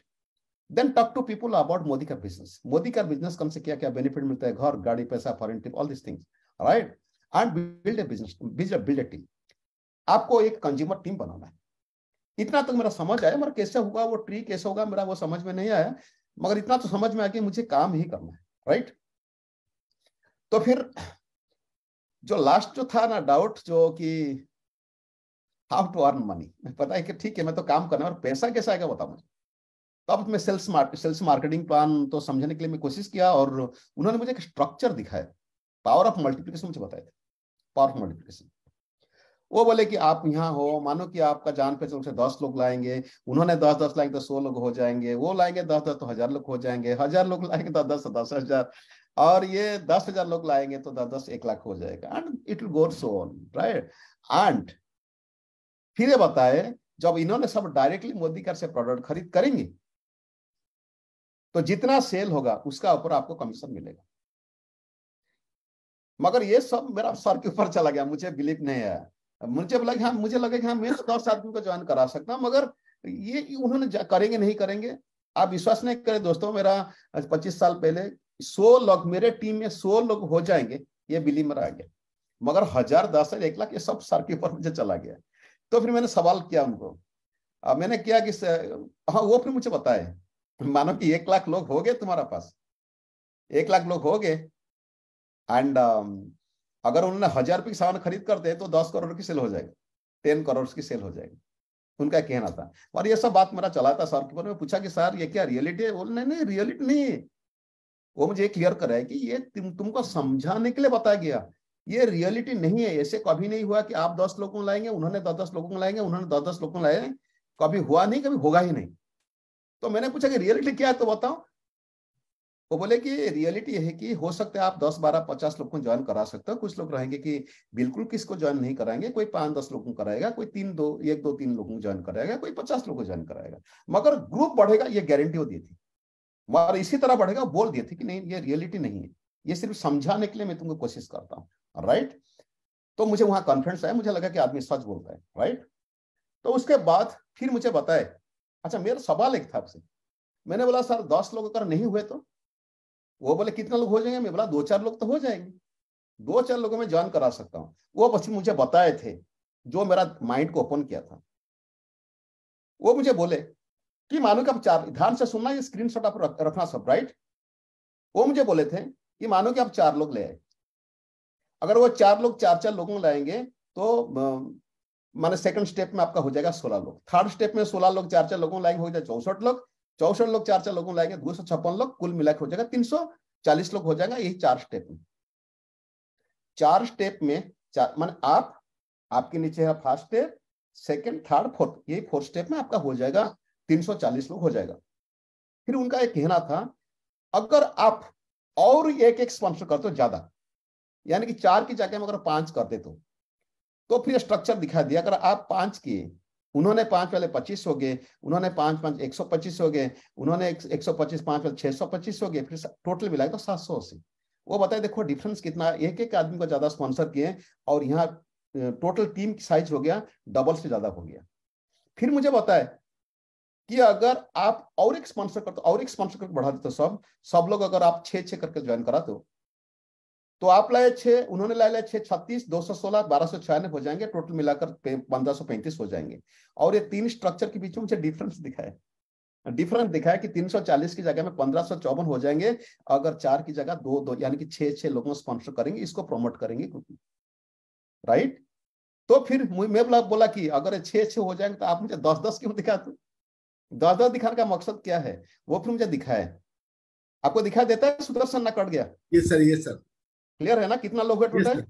S1: then talk to people about Modi का बिजनेस मोदी का बिजनेस कम से क्या क्या बेनिफिट मिलता है घर गाड़ी पैसा foreign trip all this things right and build a business build a team आपको एक कंज्यूमर टीम बनाना है इतना तक तो मेरा समझ आया मेरा कैसे होगा वो ट्री कैसे होगा मेरा वो समझ में नहीं आया मगर इतना तो समझ में आ कि मुझे काम ही करना है राइट तो फिर जो लास्ट जो था ना डाउट जो कि हाउ टू अर्न मनी पता है कि ठीक है मैं तो काम करना और पैसा कैसे आएगा बताओ मुझे तो मैं sales market sales marketing plan तो समझने के लिए मैं कोशिश किया और उन्होंने मुझे एक स्ट्रक्चर दिखाया पावर ऑफ मल्टीप्लीकेशन मुझे बताया पावर ऑफ मल्टीप्लीकेशन वो बोले कि आप यहाँ हो मानो कि आपका जान पहचान से दस लोग लाएंगे उन्होंने दस दस लाएंगे तो सौ लोग हो जाएंगे वो लाएंगे दस दस तो हजार लोग हो जाएंगे हजार लोग लाएंगे तो दस दस हजार और ये दस हजार लोग लाएंगे तो दस दस एक लाख हो जाएगा and it will go so on right and फिर ये बताए जब इन्होंने सब डायरेक्टली मोदी कर से प्रोडक्ट खरीद करेंगे तो जितना सेल होगा उसका ऊपर आपको कमीशन मिलेगा मगर ये सब मेरा सर के ऊपर चला गया मुझे बिलीव नहीं आया मुझे लगे हाँ मुझे लगे हाँ मैं तो दस आदमी को ज्वाइन करा सकता हूँ मगर ये उन्होंने करेंगे नहीं करेंगे आप विश्वास नहीं करें दोस्तों मेरा पच्चीस साल पहले सौ लोग मेरे टीम में सौ लोग हो जाएंगे ये बिली मरा गया मगर हजार दस हजार एक लाख ये सब सर के ऊपर मुझे चला गया तो फिर मैंने सवाल किया उनको अब मैंने किया कि हाँ वो फिर मुझे बताए मानो कि एक लाख लोग हो गए तुम्हारा पास एक लाख लोग हो गए एंड अगर उन्होंने हजार रुपये सामान खरीद करते दे तो दस करोड़ की सेल हो जाएगी टेन करोड़ की सेल हो जाएगी उनका कहना था और ये सब बात मेरा चला था सर के बारे में पूछा कि सर ये क्या रियलिटी है बोल नहीं नहीं रियलिटी नहीं है वो मुझे क्लियर है कि ये तुम तुमको समझाने के लिए बताया गया ये रियलिटी नहीं है ऐसे कभी नहीं हुआ कि आप दस लोगों को लाएंगे उन्होंने दस दस लोगों को लाएंगे उन्होंने दस दस लोगों को लाएंगे कभी हुआ नहीं कभी होगा ही नहीं तो मैंने पूछा कि रियलिटी क्या है तो बताओ वो बोले कि रियलिटी है कि हो सकता है आप दस बारह पचास लोग को ज्वाइन करा सकते हो कुछ लोग रहेंगे कि बिल्कुल किसको ज्वाइन नहीं कराएंगे कोई पांच दस लोग को कराएगा कोई तीन दो एक दो तीन लोगों को ज्वाइन कराएगा कोई पचास लोग को ज्वाइन कराएगा मगर ग्रुप बढ़ेगा ये गारंटी वो दी थी मगर इसी तरह बढ़ेगा बोल दिए थे कि नहीं ये रियलिटी नहीं है ये सिर्फ समझाने के लिए मैं तुमको कोशिश करता हूँ राइट तो मुझे वहां कॉन्फिडेंस आया मुझे लगा कि आदमी सच बोलता है राइट तो उसके बाद फिर मुझे बताए अच्छा मेरा सवाल एक था आपसे मैंने बोला सर दस लोग अगर नहीं हुए तो वो बोले कितने लोग हो जाएंगे मैं बोला दो चार लोग तो हो जाएंगे दो चार लोगों में ज्वाइन करा सकता हूँ वो पश्चिम मुझे बताए थे जो मेरा माइंड को ओपन किया था वो मुझे बोले कि मानो कि चार ध्यान से सुनना ये स्क्रीन शॉट आप रखना सब राइट वो मुझे बोले थे कि मानो कि आप चार लोग ले आए अगर वो चार लोग चार चार लोगों लाएंगे तो माने सेकंड स्टेप में आपका हो जाएगा सोलह लोग थर्ड स्टेप में सोलह लोग चार चार लोगों लाएंगे हो जाए चौसठ लोग चौसठ लोग चार चार लोगों लाएंगे दो सौ छप्पन लोग कुल मिलाकर हो जाएगा तीन सौ चालीस लोग हो जाएगा यही चार स्टेप में चार स्टेप में चार मान आप आपके नीचे है first step second third fourth यही फोर्थ स्टेप में आपका हो जाएगा तीन सौ चालीस लोग हो जाएगा फिर उनका एक कहना था अगर आप और एक एक स्पॉन्सर करते हो ज्यादा यानी कि चार की जगह में अगर पांच करते तो तो फिर स्ट्रक्चर दिखा दिया अगर आप पांच किए उन्होंने पांच वाले पच्चीस हो गए उन्होंने पांच पांच एक सौ पच्चीस हो गए उन्होंने एक सौ पच्चीस पांच वाले छह सौ पच्चीस हो गए फिर टोटल मिलाए तो सात सौ अस्सी वो बताए देखो डिफरेंस कितना एक एक आदमी को ज्यादा स्पॉन्सर किए और यहाँ टोटल टीम की साइज हो गया डबल से ज्यादा हो गया फिर मुझे बताए कि अगर आप और एक स्पॉन्सर कर करते और एक स्पॉन्सर करके बढ़ा देते सब सब लोग अगर आप छह छह करके ज्वाइन करा दो तो आप लाए छे उन्होंने लाए लाए छे छत्तीस दो सौ सोलह बारह सौ छियानवे हो जाएंगे टोटल मिलाकर पंद्रह सौ पैंतीस हो जाएंगे और ये तीन स्ट्रक्चर के बीच में मुझे डिफरेंस दिखाए डिफरेंस दिखाया कि तीन सौ चालीस की जगह में पंद्रह सौ चौवन हो जाएंगे अगर चार की जगह दो दो यानी कि छह छह लोगों स्पॉन्सर करेंगे इसको प्रमोट करेंगे राइट तो फिर मैं बोला बोला कि अगर छह छह हो जाएंगे तो आप मुझे दस दस क्यों दिखा दो दस दस दिखाने का मकसद क्या है वो फिर मुझे दिखाया आपको दिखाई देता है सुदर्शन ना कट गया ये सर ये सर क्लियर है ना कितना लोग है टोटल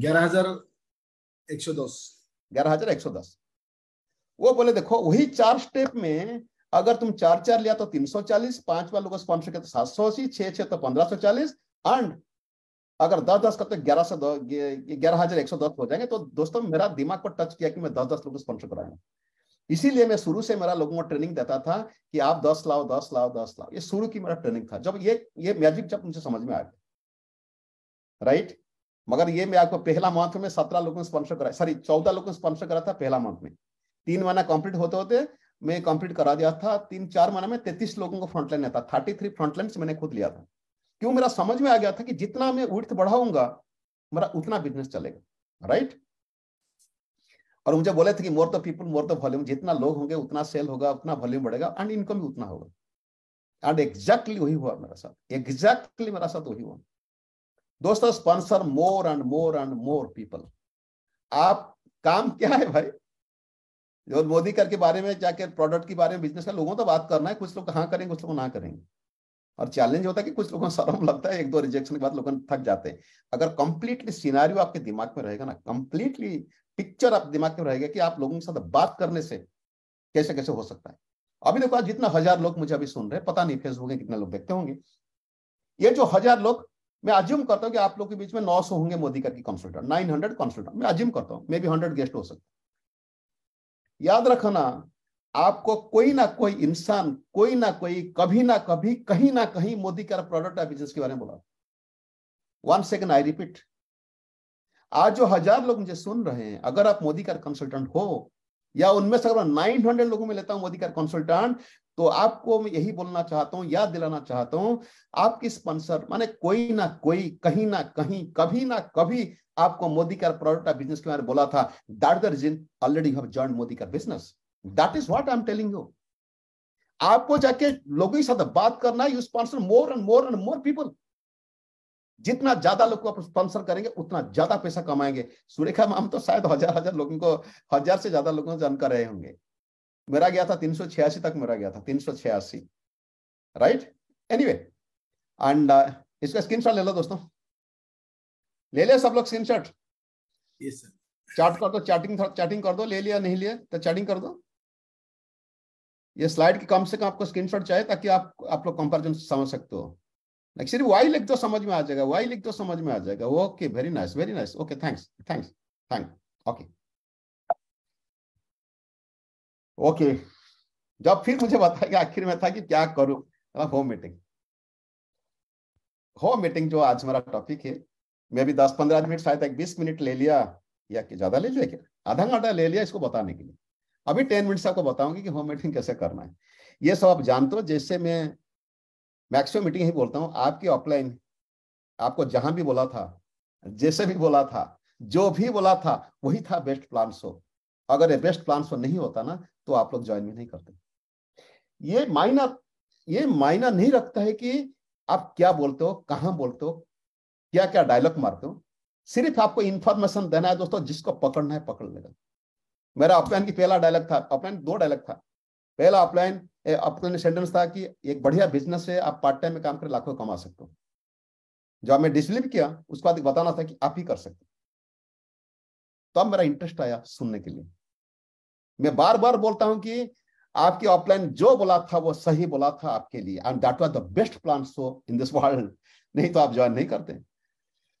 S1: ग्यारह हजार एक सौ दस ग्यारह हजार एक सौ दस वो बोले देखो वही चार स्टेप में अगर तुम चार चार लिया तो तीन सौ चालीस पांच बार लोगों स्पॉन्सर किया तो सात सौ अस्सी छह छह तो पंद्रह सौ चालीस एंड अगर दस दस करते ग्यारह सौ ग्यारह हजार एक सौ दस हो जाएंगे तो दोस्तों मेरा दिमाग को टच किया कि मैं दस दस लोगों को स्पॉन्सर कराऊंगा इसीलिए मैं शुरू से मेरा लोगों को ट्रेनिंग देता था कि आप दस लाओ दस लाओ दस लाओ ये शुरू की मेरा ट्रेनिंग था जब ये ये मैजिक जब मुझे समझ में आ गया राइट मगर ये मैं आपको पहला मंथ में सत्रह लोगों ने स्पॉन्सर करा सॉरी चौदह लोगों को स्पॉन्सर करा था पहला मंथ में तीन महीना कंप्लीट होते होते मैं कंप्लीट करा दिया था तीन चार महीना में तैतीस लोगों को फ्रंटलाइन आता थर्टी थ्री फ्रंटलाइन मैंने खुद लिया था क्यों मेरा समझ में आ गया था कि जितना मैं उर्थ बढ़ाऊंगा मेरा उतना बिजनेस चलेगा राइट और मुझे बोले थे कि more the people more the volume जितना लोग होंगे उतना सेल होगा उतना वॉल्यूम बढ़ेगा एंड इनकम भी उतना होगा एंड एग्जैक्टली वही हुआ मेरा साथ एग्जैक्टली मेरा साथ वही हुआ दोस्तों sponsor more and more and more people आप काम क्या है भाई जो मोदी कर के बारे में जाकर प्रोडक्ट के बारे में बिजनेस का लोगों तो बात करना है कुछ लोग कहाँ करेंगे कुछ लोग ना करेंगे और चैलेंज होता है कि कुछ लोगों को शर्म लगता है एक दो रिजेक्शन के बाद लोग थक जाते हैं अगर कंप्लीटली सीनारियो आपके दिमाग में रहेगा ना कंप्लीटली पिक्चर आप दिमाग में रहेगा कि आप लोगों के साथ बात करने से कैसे कैसे हो सकता है अभी देखो आज जितना हजार लोग मुझे अभी सुन रहे हैं पता नहीं फेसबुक में कितने लोग देखते होंगे ये जो हजार लोग मैं अज्यूम करता हूँ कि आप लोग के बीच में नौ सौ होंगे मोदी करके कंसल्टेंट हंड्रेड कंसल्टेंट मैं अज्यूम करता हूँ मे बी हंड्रेड गेस्ट हो सकते याद रखना आपको कोई ना कोई इंसान कोई ना कोई कभी ना कभी कहीं ना कहीं मोदी का प्रोडक्ट या बिजनेस के बारे में बोला वन सेकेंड आई रिपीट आज जो हजार लोग मुझे सुन रहे हैं अगर आप मोदी का कंसल्टेंट हो या उनमें से अगर नाइन हंड्रेड लोगों में लेता हूं मोदी का कंसल्टेंट तो आपको मैं यही बोलना चाहता हूँ याद दिलाना चाहता हूँ आपकी स्पॉन्सर माने कोई ना कोई कहीं ना कहीं कभी ना कभी आपको मोदी का प्रोडक्ट ऑफ बिजनेस के बारे में बोला था that the reason already have join Modi का business that is what I am telling you आपको जाके लोगों के साथ बात करना you sponsor more and more and more people जितना ज्यादा लोग को स्पॉन्सर करेंगे उतना ज्यादा पैसा कमाएंगे सुरेखा माम तो शायद हजार हजार लोगों को हजार से ज्यादा लोगों को जानकर रहे होंगे मेरा गया था तीन सौ छियासी तक मेरा गया था तीन सौ छियासी राइट एनी वे एंड इसका स्क्रीन शॉट ले लो दोस्तों ले लिया सब लोग स्क्रीन शॉट sir. चार्ट कर दो चैटिंग चैटिंग कर दो ले लिया नहीं लिया तो चैटिंग कर दो ये स्लाइड की कम से कम आपको स्क्रीन शॉट चाहिए ताकि आप आप लोग कंपेरिजन समझ सकते हो लाइक सिर्फ वाई लिख दो समझ में आ जाएगा वाई लिख दो समझ में आ जाएगा okay very nice very nice okay thanks thanks thank okay okay जब फिर मुझे बताया आखिर में था कि क्या करूं होम मीटिंग होम मीटिंग जो आज हमारा टॉपिक है मैं भी दस पंद्रह मिनट शायद एक बीस मिनट ले लिया या कि ज्यादा ले लिया क्या आधा घंटा ले लिया इसको बताने के लिए अभी टेन मिनट से आपको बताऊंगी कि होम मीटिंग कैसे करना है ये सब आप जानते हो जैसे मैं मैक्सिमम मीटिंग ही बोलता हूँ आपकी ऑफलाइन आपको जहां भी बोला था जैसे भी बोला था जो भी बोला था वही था बेस्ट प्लान शो अगर ये बेस्ट फॉर नहीं होता ना तो आप लोग ज्वाइन भी नहीं करते ये मायना ये मायना नहीं रखता है कि आप क्या बोलते हो कहाँ बोलते हो क्या क्या डायलॉग मारते हो सिर्फ आपको इन्फॉर्मेशन देना है दोस्तों जिसको पकड़ना है पकड़ लेगा मेरा अपलाइन की पहला डायलॉग था अपलाइन दो डायलॉग था पहला अपलाइन अपलाइन सेंटेंस था कि एक बढ़िया बिजनेस है आप पार्ट टाइम में काम कर लाखों कमा सकते हो जो मैं डिसलिव किया उसके बाद बताना था कि आप ही कर सकते तो अब मेरा इंटरेस्ट आया सुनने के लिए मैं बार बार बोलता हूं कि आपकी ऑफलाइन जो बोला था वो सही बोला था आपके लिए and that was the best plan so in this world नहीं तो आप ज्वाइन नहीं करते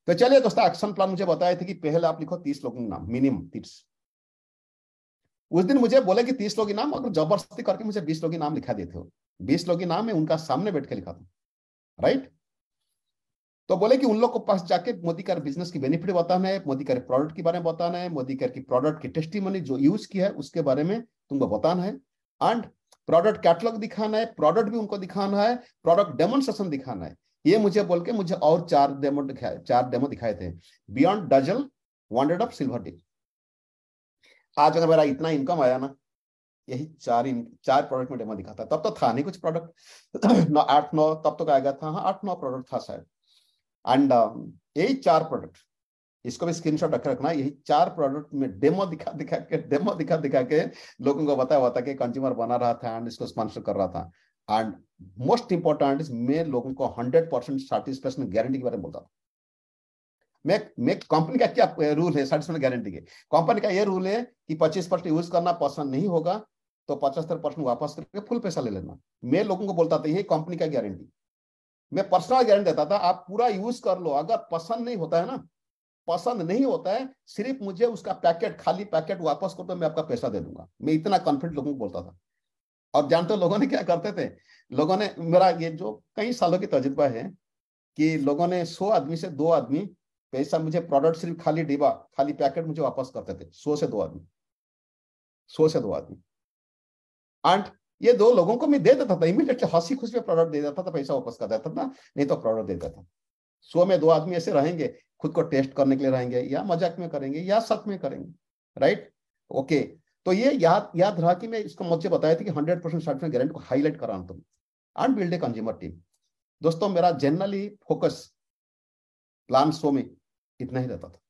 S1: तो चलिए दोस्तों एक्शन प्लान मुझे बताए थे कि पहले आप लिखो तीस लोगों के नाम मिनिमम तीस उस दिन मुझे बोले कि तीस लोग नाम अगर जबरदस्ती करके मुझे बीस लोग नाम लिखा देते हो बीस लोग नाम मैं उनका सामने बैठ के लिखा था राइट तो बोले कि उन लोग को पास जाके मोदी का बिजनेस की बेनिफिट बताना है मोदी का प्रोडक्ट के बारे में बताना है मोदी कर की प्रोडक्ट की टेस्टी मनी जो यूज किया है उसके बारे में तुमको बताना है एंड प्रोडक्ट कैटलॉग दिखाना है प्रोडक्ट भी उनको दिखाना है प्रोडक्ट डेमोन्स्ट्रेशन दिखाना है ये मुझे बोल के मुझे और चार डेमो दिखाए चार डेमो दिखाए थे beyond dazzle wonder of silver dish आज अगर मेरा इतना इनकम आया ना यही चार इन चार प्रोडक्ट में डेमो दिखाता तब तो था नहीं कुछ प्रोडक्ट नौ आठ नौ तब तो तो गया था हाँ आठ नौ प्रोडक्ट था शायद एंड um, यही चार प्रोडक्ट इसको भी स्क्रीनशॉट रख रखना यही चार प्रोडक्ट में डेमो दिखा दिखा के डेमो दिखा दिखा के लोगों को बताया हुआ था कि कंज्यूमर बना रहा था एंड इसको स्पॉन्सर कर रहा था एंड मोस्ट इंपॉर्टेंट इज मैं लोगों को हंड्रेड परसेंट सेटिस्फेक्शन गारंटी के बारे में बोलता था मैं कंपनी का क्या रूल है सेटिस्फेक्शन गारंटी के कंपनी का ये रूल है कि पच्चीस परसेंट यूज करना पसंद नहीं होगा तो पचहत्तर परसेंट वापस करके फुल पैसा ले लेना मैं लोगों को बोलता था यही कंपनी का गारंटी मैं पर्सनल गारंटी देता था आप पूरा यूज कर लो अगर पसंद नहीं होता है ना पसंद नहीं होता है सिर्फ मुझे उसका पैकेट खाली पैकेट वापस कर दो तो मैं आपका पैसा दे दूंगा मैं इतना कॉन्फिडेंट लोगों को बोलता था और जानते हो लोगों ने क्या करते थे लोगों ने मेरा ये जो कई सालों की तजुर्बा है कि लोगों ने सौ आदमी से दो आदमी पैसा मुझे प्रोडक्ट सिर्फ खाली डिब्बा खाली पैकेट मुझे वापस करते थे सौ से दो आदमी सौ से दो आदमी एंड ये दो लोगों को मैं दे देता था इमीडिएटली हंसी खुशी में प्रोडक्ट दे देता था पैसा वापस कर देता था नहीं तो प्रोडक्ट दे देता था सो में दो आदमी ऐसे रहेंगे खुद को टेस्ट करने के लिए रहेंगे या मजाक में करेंगे या सच में करेंगे राइट ओके तो ये याद याद रहा कि मैं इसको मुझे बताया था कि हंड्रेड परसेंट सर्टिफिकेट गारंटी को हाईलाइट करा तुम and build a consumer team दोस्तों मेरा जनरली फोकस प्लान शो में इतना ही रहता था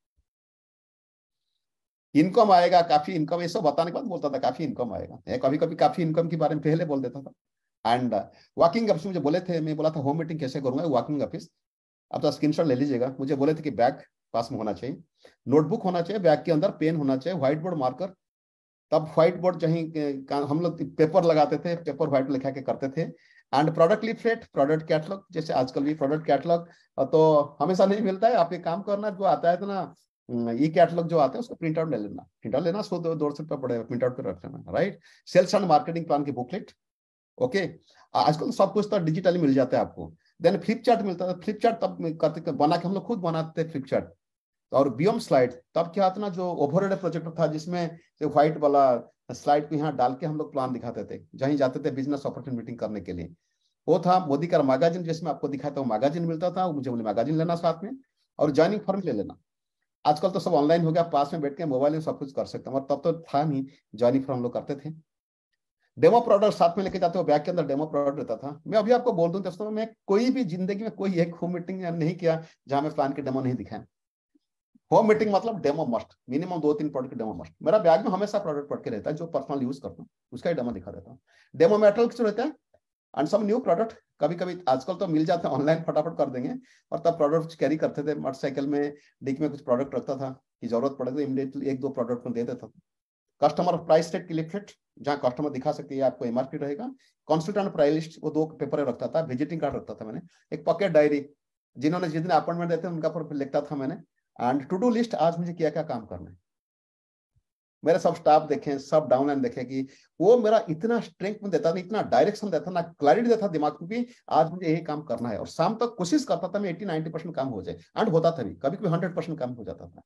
S1: इनकम आएगा काफी इनकम ये सब बताने के बाद बोलता था काफी इनकम आएगा कभी कभी काफी इनकम के बारे में पहले बोल देता था एंड वॉकिंग ऑफिस मुझे बोले थे मैं बोला था होम मीटिंग कैसे करूंगा वॉकिंग ऑफिस आप तो स्क्रीनशॉट ले लीजिएगा मुझे बोले थे कि बैग पास में होना चाहिए नोटबुक होना चाहिए बैग के अंदर पेन होना चाहिए व्हाइट बोर्ड मार्कर तब व्हाइट बोर्ड जहीं हम लोग पेपर लगाते थे पेपर व्हाइट लिखा के करते थे and product leaflet product catalogue जैसे आजकल भी प्रोडक्ट कैटलॉग तो हमेशा नहीं मिलता है आप ये काम करना जो आता है तो ना ई हम्म, कैटलॉग जो आते हैं उसको प्रिंट आउट ले लेना प्रिंट आउट लेना सो दो, तो दो सौ रुपया पड़ेगा प्रिंट आउट पर रख लेना right sales and marketing plan की बुकलेट ओके आजकल सब कुछ तो डिजिटली मिल जाता है आपको देन फ्लिपचार्ट मिलता था फ्लिपचार्ट तब करते बना के हम लोग खुद बनाते थे फ्लिपचार्ट और बियम स्लाइड तब क्या था ना जो ओवर प्रोजेक्टर था जिसमें व्हाइट वाला स्लाइड को यहाँ डाल के हम लोग प्लान दिखाते थे जहीं जाते थे बिजनेस अपॉर्चुनिटी मीटिंग करने के लिए वो था मोदी का मैगजीन जिसमें आपको दिखाता हूँ मैगजीन मिलता था मुझे मैगजीन लेना साथ में और ज्वाइनिंग फॉर्म ले लेना आजकल तो सब ऑनलाइन हो गया पास में बैठ के मोबाइल में सब कुछ कर सकते हैं और तब तो था नहीं जॉइनिंग फॉर्म लोग करते थे डेमो प्रोडक्ट साथ में लेके जाते हो बैग के अंदर डेमो प्रोडक्ट रहता था मैं अभी आपको बोल दूं दोस्तों मैं कोई भी जिंदगी में कोई एक होम मीटिंग नहीं किया जहां मैं प्लान के डेमो नहीं दिखाया होम मीटिंग मतलब डेमो मस्ट मिनिमम दो तीन प्रोडक्ट डेमो मस्ट मेरा बैग में हमेशा प्रोडक्ट पड़ के रहता है जो पर्सनल यूज करता हूँ उसका ही डेमो दिखा देता हूँ डेमो मेटल जो रहता है एंड सम न्यू प्रोडक्ट कभी कभी आजकल तो मिल जाते हैं ऑनलाइन फटाफट कर देंगे और तब प्रोडक्ट कैरी करते थे मोटरसाइकिल में डिक में कुछ प्रोडक्ट रखता था कि जरूरत पड़े तो इमीडिएटली एक दो प्रोडक्ट में दे देता था कस्टमर प्राइस रेट इलेक्टेड जहाँ कस्टमर दिखा सकती है आपको एमआरपी रहेगा कॉन्सल्टेंट प्राइस लिस्ट वो दो पेपर रखता था विजिटिंग कार्ड रखता था मैंने एक पॉकेट डायरी जिन्होंने जितने अपॉइंटमेंट देते उनका पर लिखता था मैंने एंड टू डू लिस्ट आज मुझे क्या क्या काम करना है मेरे सब स्टाफ देखे सब डाउनलाइन देखे कि वो मेरा इतना स्ट्रेंथ में देता था इतना डायरेक्शन देता ना क्लैरिटी देता दिमाग को कि आज मुझे यही काम करना है और शाम तक कोशिश करता था मैं एट्टी नाइनटी परसेंट काम हो जाए एंड होता था भी कभी कभी हंड्रेड परसेंट काम हो जाता था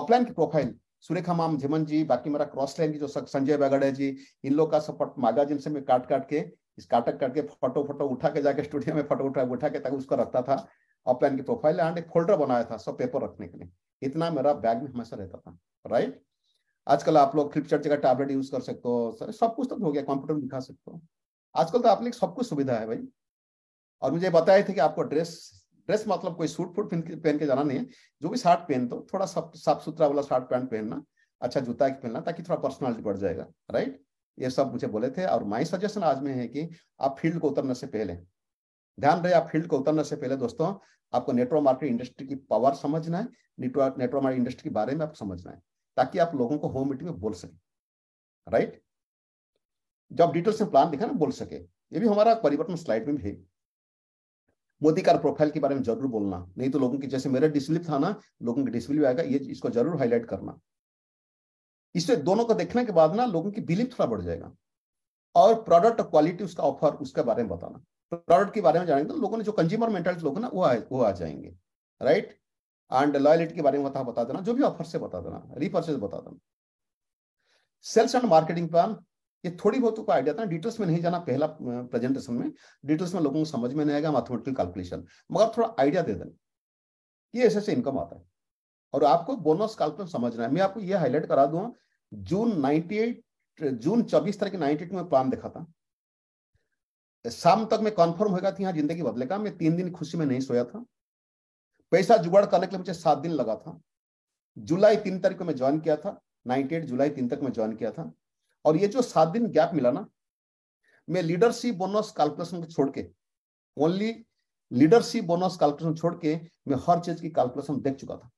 S1: ऑफलाइन की प्रोफाइल सुरेखा माम झिमन जी बाकी मेरा क्रॉस लाइन की जो संजय बैगड़े जी इन लोग का सपोर्ट मैगाजिन से मैं काट काट के इस काटक काट के फोटो फोटो उठा के जाके स्टूडियो में फोटो उठा उठा के तक उसको रखता था ऑफलाइन की प्रोफाइल एंड एक फोल्डर बनाया था सब पेपर रखने के लिए इतना मेरा बैग में हमेशा रहता था राइट आजकल आप लोग फ्लिपचार्ट जगह टैबलेट यूज कर सकते हो सर सब कुछ तो हो गया कंप्यूटर में दिखा सकते हो आजकल तो आप लोग सब कुछ सुविधा है भाई और मुझे बताया थे कि आपको ड्रेस ड्रेस मतलब कोई सूट फूट पहन के जाना नहीं है जो भी शर्ट पहन दो थोड़ा साफ सुथरा वाला शर्ट पैंट पहनना अच्छा जूता पहनना ताकि थोड़ा पर्सनैलिटी बढ़ जाएगा राइट ये सब मुझे बोले थे और माई सजेशन आज में है कि आप फील्ड को उतरने से पहले ध्यान रहे आप फील्ड को उतरने से पहले दोस्तों आपको नेटवर्क मार्केट इंडस्ट्री की पावर समझना है नेटवर्क नेटवर्क मार्केट इंडस्ट्री के बारे में आपको समझना है ताकि आप लोगों को होम मीटिंग में बोल सके राइट जब डिटेल्स में प्लान दिखा ना बोल सके ये भी हमारा परिवर्तन स्लाइड में है मोदी का प्रोफाइल के बारे में जरूर बोलना नहीं तो लोगों की जैसे मेरा डिसबिलिप था ना लोगों की डिसबिलिप आएगा ये इसको जरूर हाईलाइट करना इससे दोनों को देखने के बाद ना लोगों की बिलीफ थोड़ा बढ़ जाएगा और प्रोडक्ट क्वालिटी उसका ऑफर उसके बारे में बताना प्रोडक्ट के बारे में जानेंगे तो लोगों ने जो कंज्यूमर मेंटालिटी लोग ना वो आ, वो आ जाएंगे राइट एंड लॉयलिटी के बारे में बता बता देना जो भी ऑफर से बता देना रिपर्चेज बता देना सेल्स एंड मार्केटिंग प्लान ये थोड़ी बहुत आइडिया था डिटेल्स में नहीं जाना पहला प्रेजेंटेशन में डिटेल्स में लोगों को समझ में नहीं आएगा मैथमेटिकल कैलकुलेशन मगर थोड़ा आइडिया दे देना ये ऐसे ऐसे इनकम आता है और आपको बोनस कैलकुलेशन समझना है मैं आपको ये हाईलाइट करा दूंगा जून 98 जून चौबीस तारीख नाइनटी में प्लान देखा था शाम तक मैं कन्फर्म होगा कि यहाँ जिंदगी बदलेगा मैं तीन दिन खुशी में नहीं सोया था पैसा जुगाड़ करने के लिए मुझे सात दिन लगा था जुलाई तीन तारीख को मैं ज्वाइन किया था नाइनटी एट जुलाई तीन तक मैं ज्वाइन किया था और ये जो सात दिन गैप मिला ना मैं लीडरशिप बोनस कैलकुलेशन को छोड़ के ओनली लीडरशिप बोनस कैलकुलेशन छोड़ के मैं हर चीज की कैलकुलेशन देख चुका था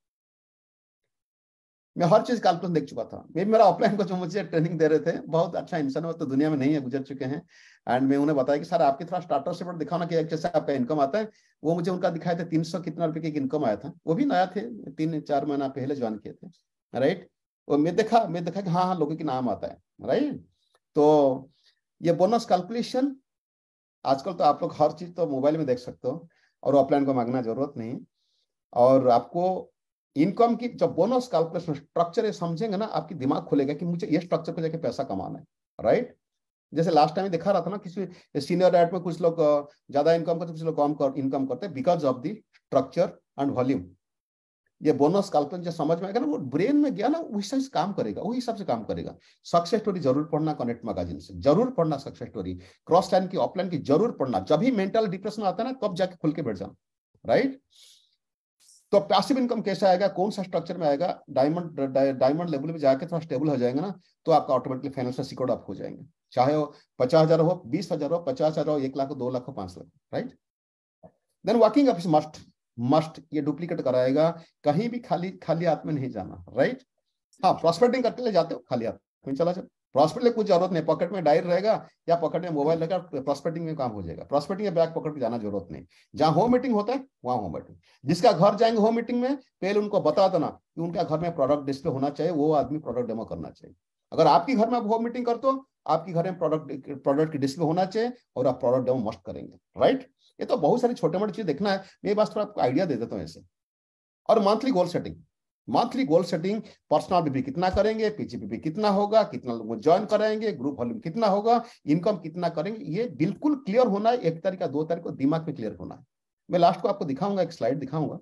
S1: मैं हर चीज कैलकुलेशन देख चुका था मे मेरा ऑफलाइन कोच मुझे ट्रेनिंग दे रहे थे बहुत अच्छा इंसान है तो दुनिया में नहीं है गुजर चुके हैं एंड मैं उन्हें बताया कि सर आपके थोड़ा स्टार्टर से बट दिखाना कि जैसे आपका इनकम आता है वो मुझे उनका दिखाया था तीन सौ कितना रुपए की इनकम आया था वो भी नया थे तीन चार महीना पहले ज्वाइन किए थे राइट और मैं देखा मैं देखा कि हाँ हाँ लोगों के नाम आता है राइट तो ये बोनस कैलकुलेशन आजकल तो आप लोग हर चीज तो मोबाइल में देख सकते हो और ऑफलाइन को मांगना जरूरत नहीं और आपको इनकम की जब बोनस कैलकुलेशन स्ट्रक्चर समझेंगे ना आपकी दिमाग खुलेगा कि मुझे ये स्ट्रक्चर को जाके पैसा कमाना है राइट जैसे लास्ट टाइम दिखा रहा था ना किसी सीनियर डायट में कुछ लोग ज्यादा इनकम करते कुछ लोग कम कर, इनकम करते because of the structure and volume ये बोनस कैलकुलेशन जो समझ में आएगा ना वो ब्रेन में गया ना हिसाब से काम करेगा वही हिसाब से काम करेगा सक्सेस स्टोरी जरूर पढ़ना कनेक्ट मैगजीन से जरूर पढ़ना सक्सेस स्टोरी क्रॉस लाइन की ऑफलाइन की जरूर पढ़ना जब भी मेंटल डिप्रेशन आता है ना तब जाके खुल के बैठ जाना राइट right? तो पैसिव इनकम कैसे आएगा कौन सा स्ट्रक्चर में आएगा डायमंड डायमंड लेवल में जाकर थोड़ा स्टेबल हो जाएंगे ना तो आपका ऑटोमेटिकली फाइनेंशियल सिक्योर्ड आप हो जाएंगे चाहे वो पचास हजार हो बीस हजार हो पचास हजार हो एक लाख हो दो लाख हो पांच lakh right then working office must must ये डुप्लीकेट कराएगा कहीं भी खाली खाली हाथ में नहीं जाना राइट हाँ प्रोस्पेक्टिंग करते ले जाते हो खाली हाथ में चला जाओ प्रॉस्पेक्ट कुछ जरूरत नहीं पॉकेट में डायर रहेगा या पॉकेट में मोबाइल रहेगा प्रॉस्पेक्टिंग में काम हो जाएगा प्रॉस्पेक्टिंग या बैक पॉकेट में जाना जरूरत नहीं जहां होम मीटिंग होता है वहां होम मीटिंग जिसका घर जाएंगे होम मीटिंग में पहले उनको बता देना कि उनका घर में प्रोडक्ट डिस्प्ले होना चाहिए वो आदमी प्रोडक्ट डेमो करना चाहिए अगर आपके घर में आप होम मीटिंग करते हो आपके घर में प्रोडक्ट प्रोडक्ट की डिस्प्ले होना चाहिए और आप प्रोडक्ट डेमो मस्ट करेंगे राइट ये तो बहुत सारी छोटे मोटे चीज देखना है मेरे पास थोड़ा आपको आइडिया दे देता हूँ ऐसे और monthly goal setting monthly goal setting personal BP कितना करेंगे पीजीपीपी कितना होगा कितना लोगों ज्वाइन कराएंगे ग्रुप वॉल्यूम कितना होगा इनकम कितना करेंगे ये बिल्कुल क्लियर होना है एक तारीख का दो तारीख को दिमाग में क्लियर होना है मैं लास्ट को आपको दिखाऊंगा एक स्लाइड दिखाऊंगा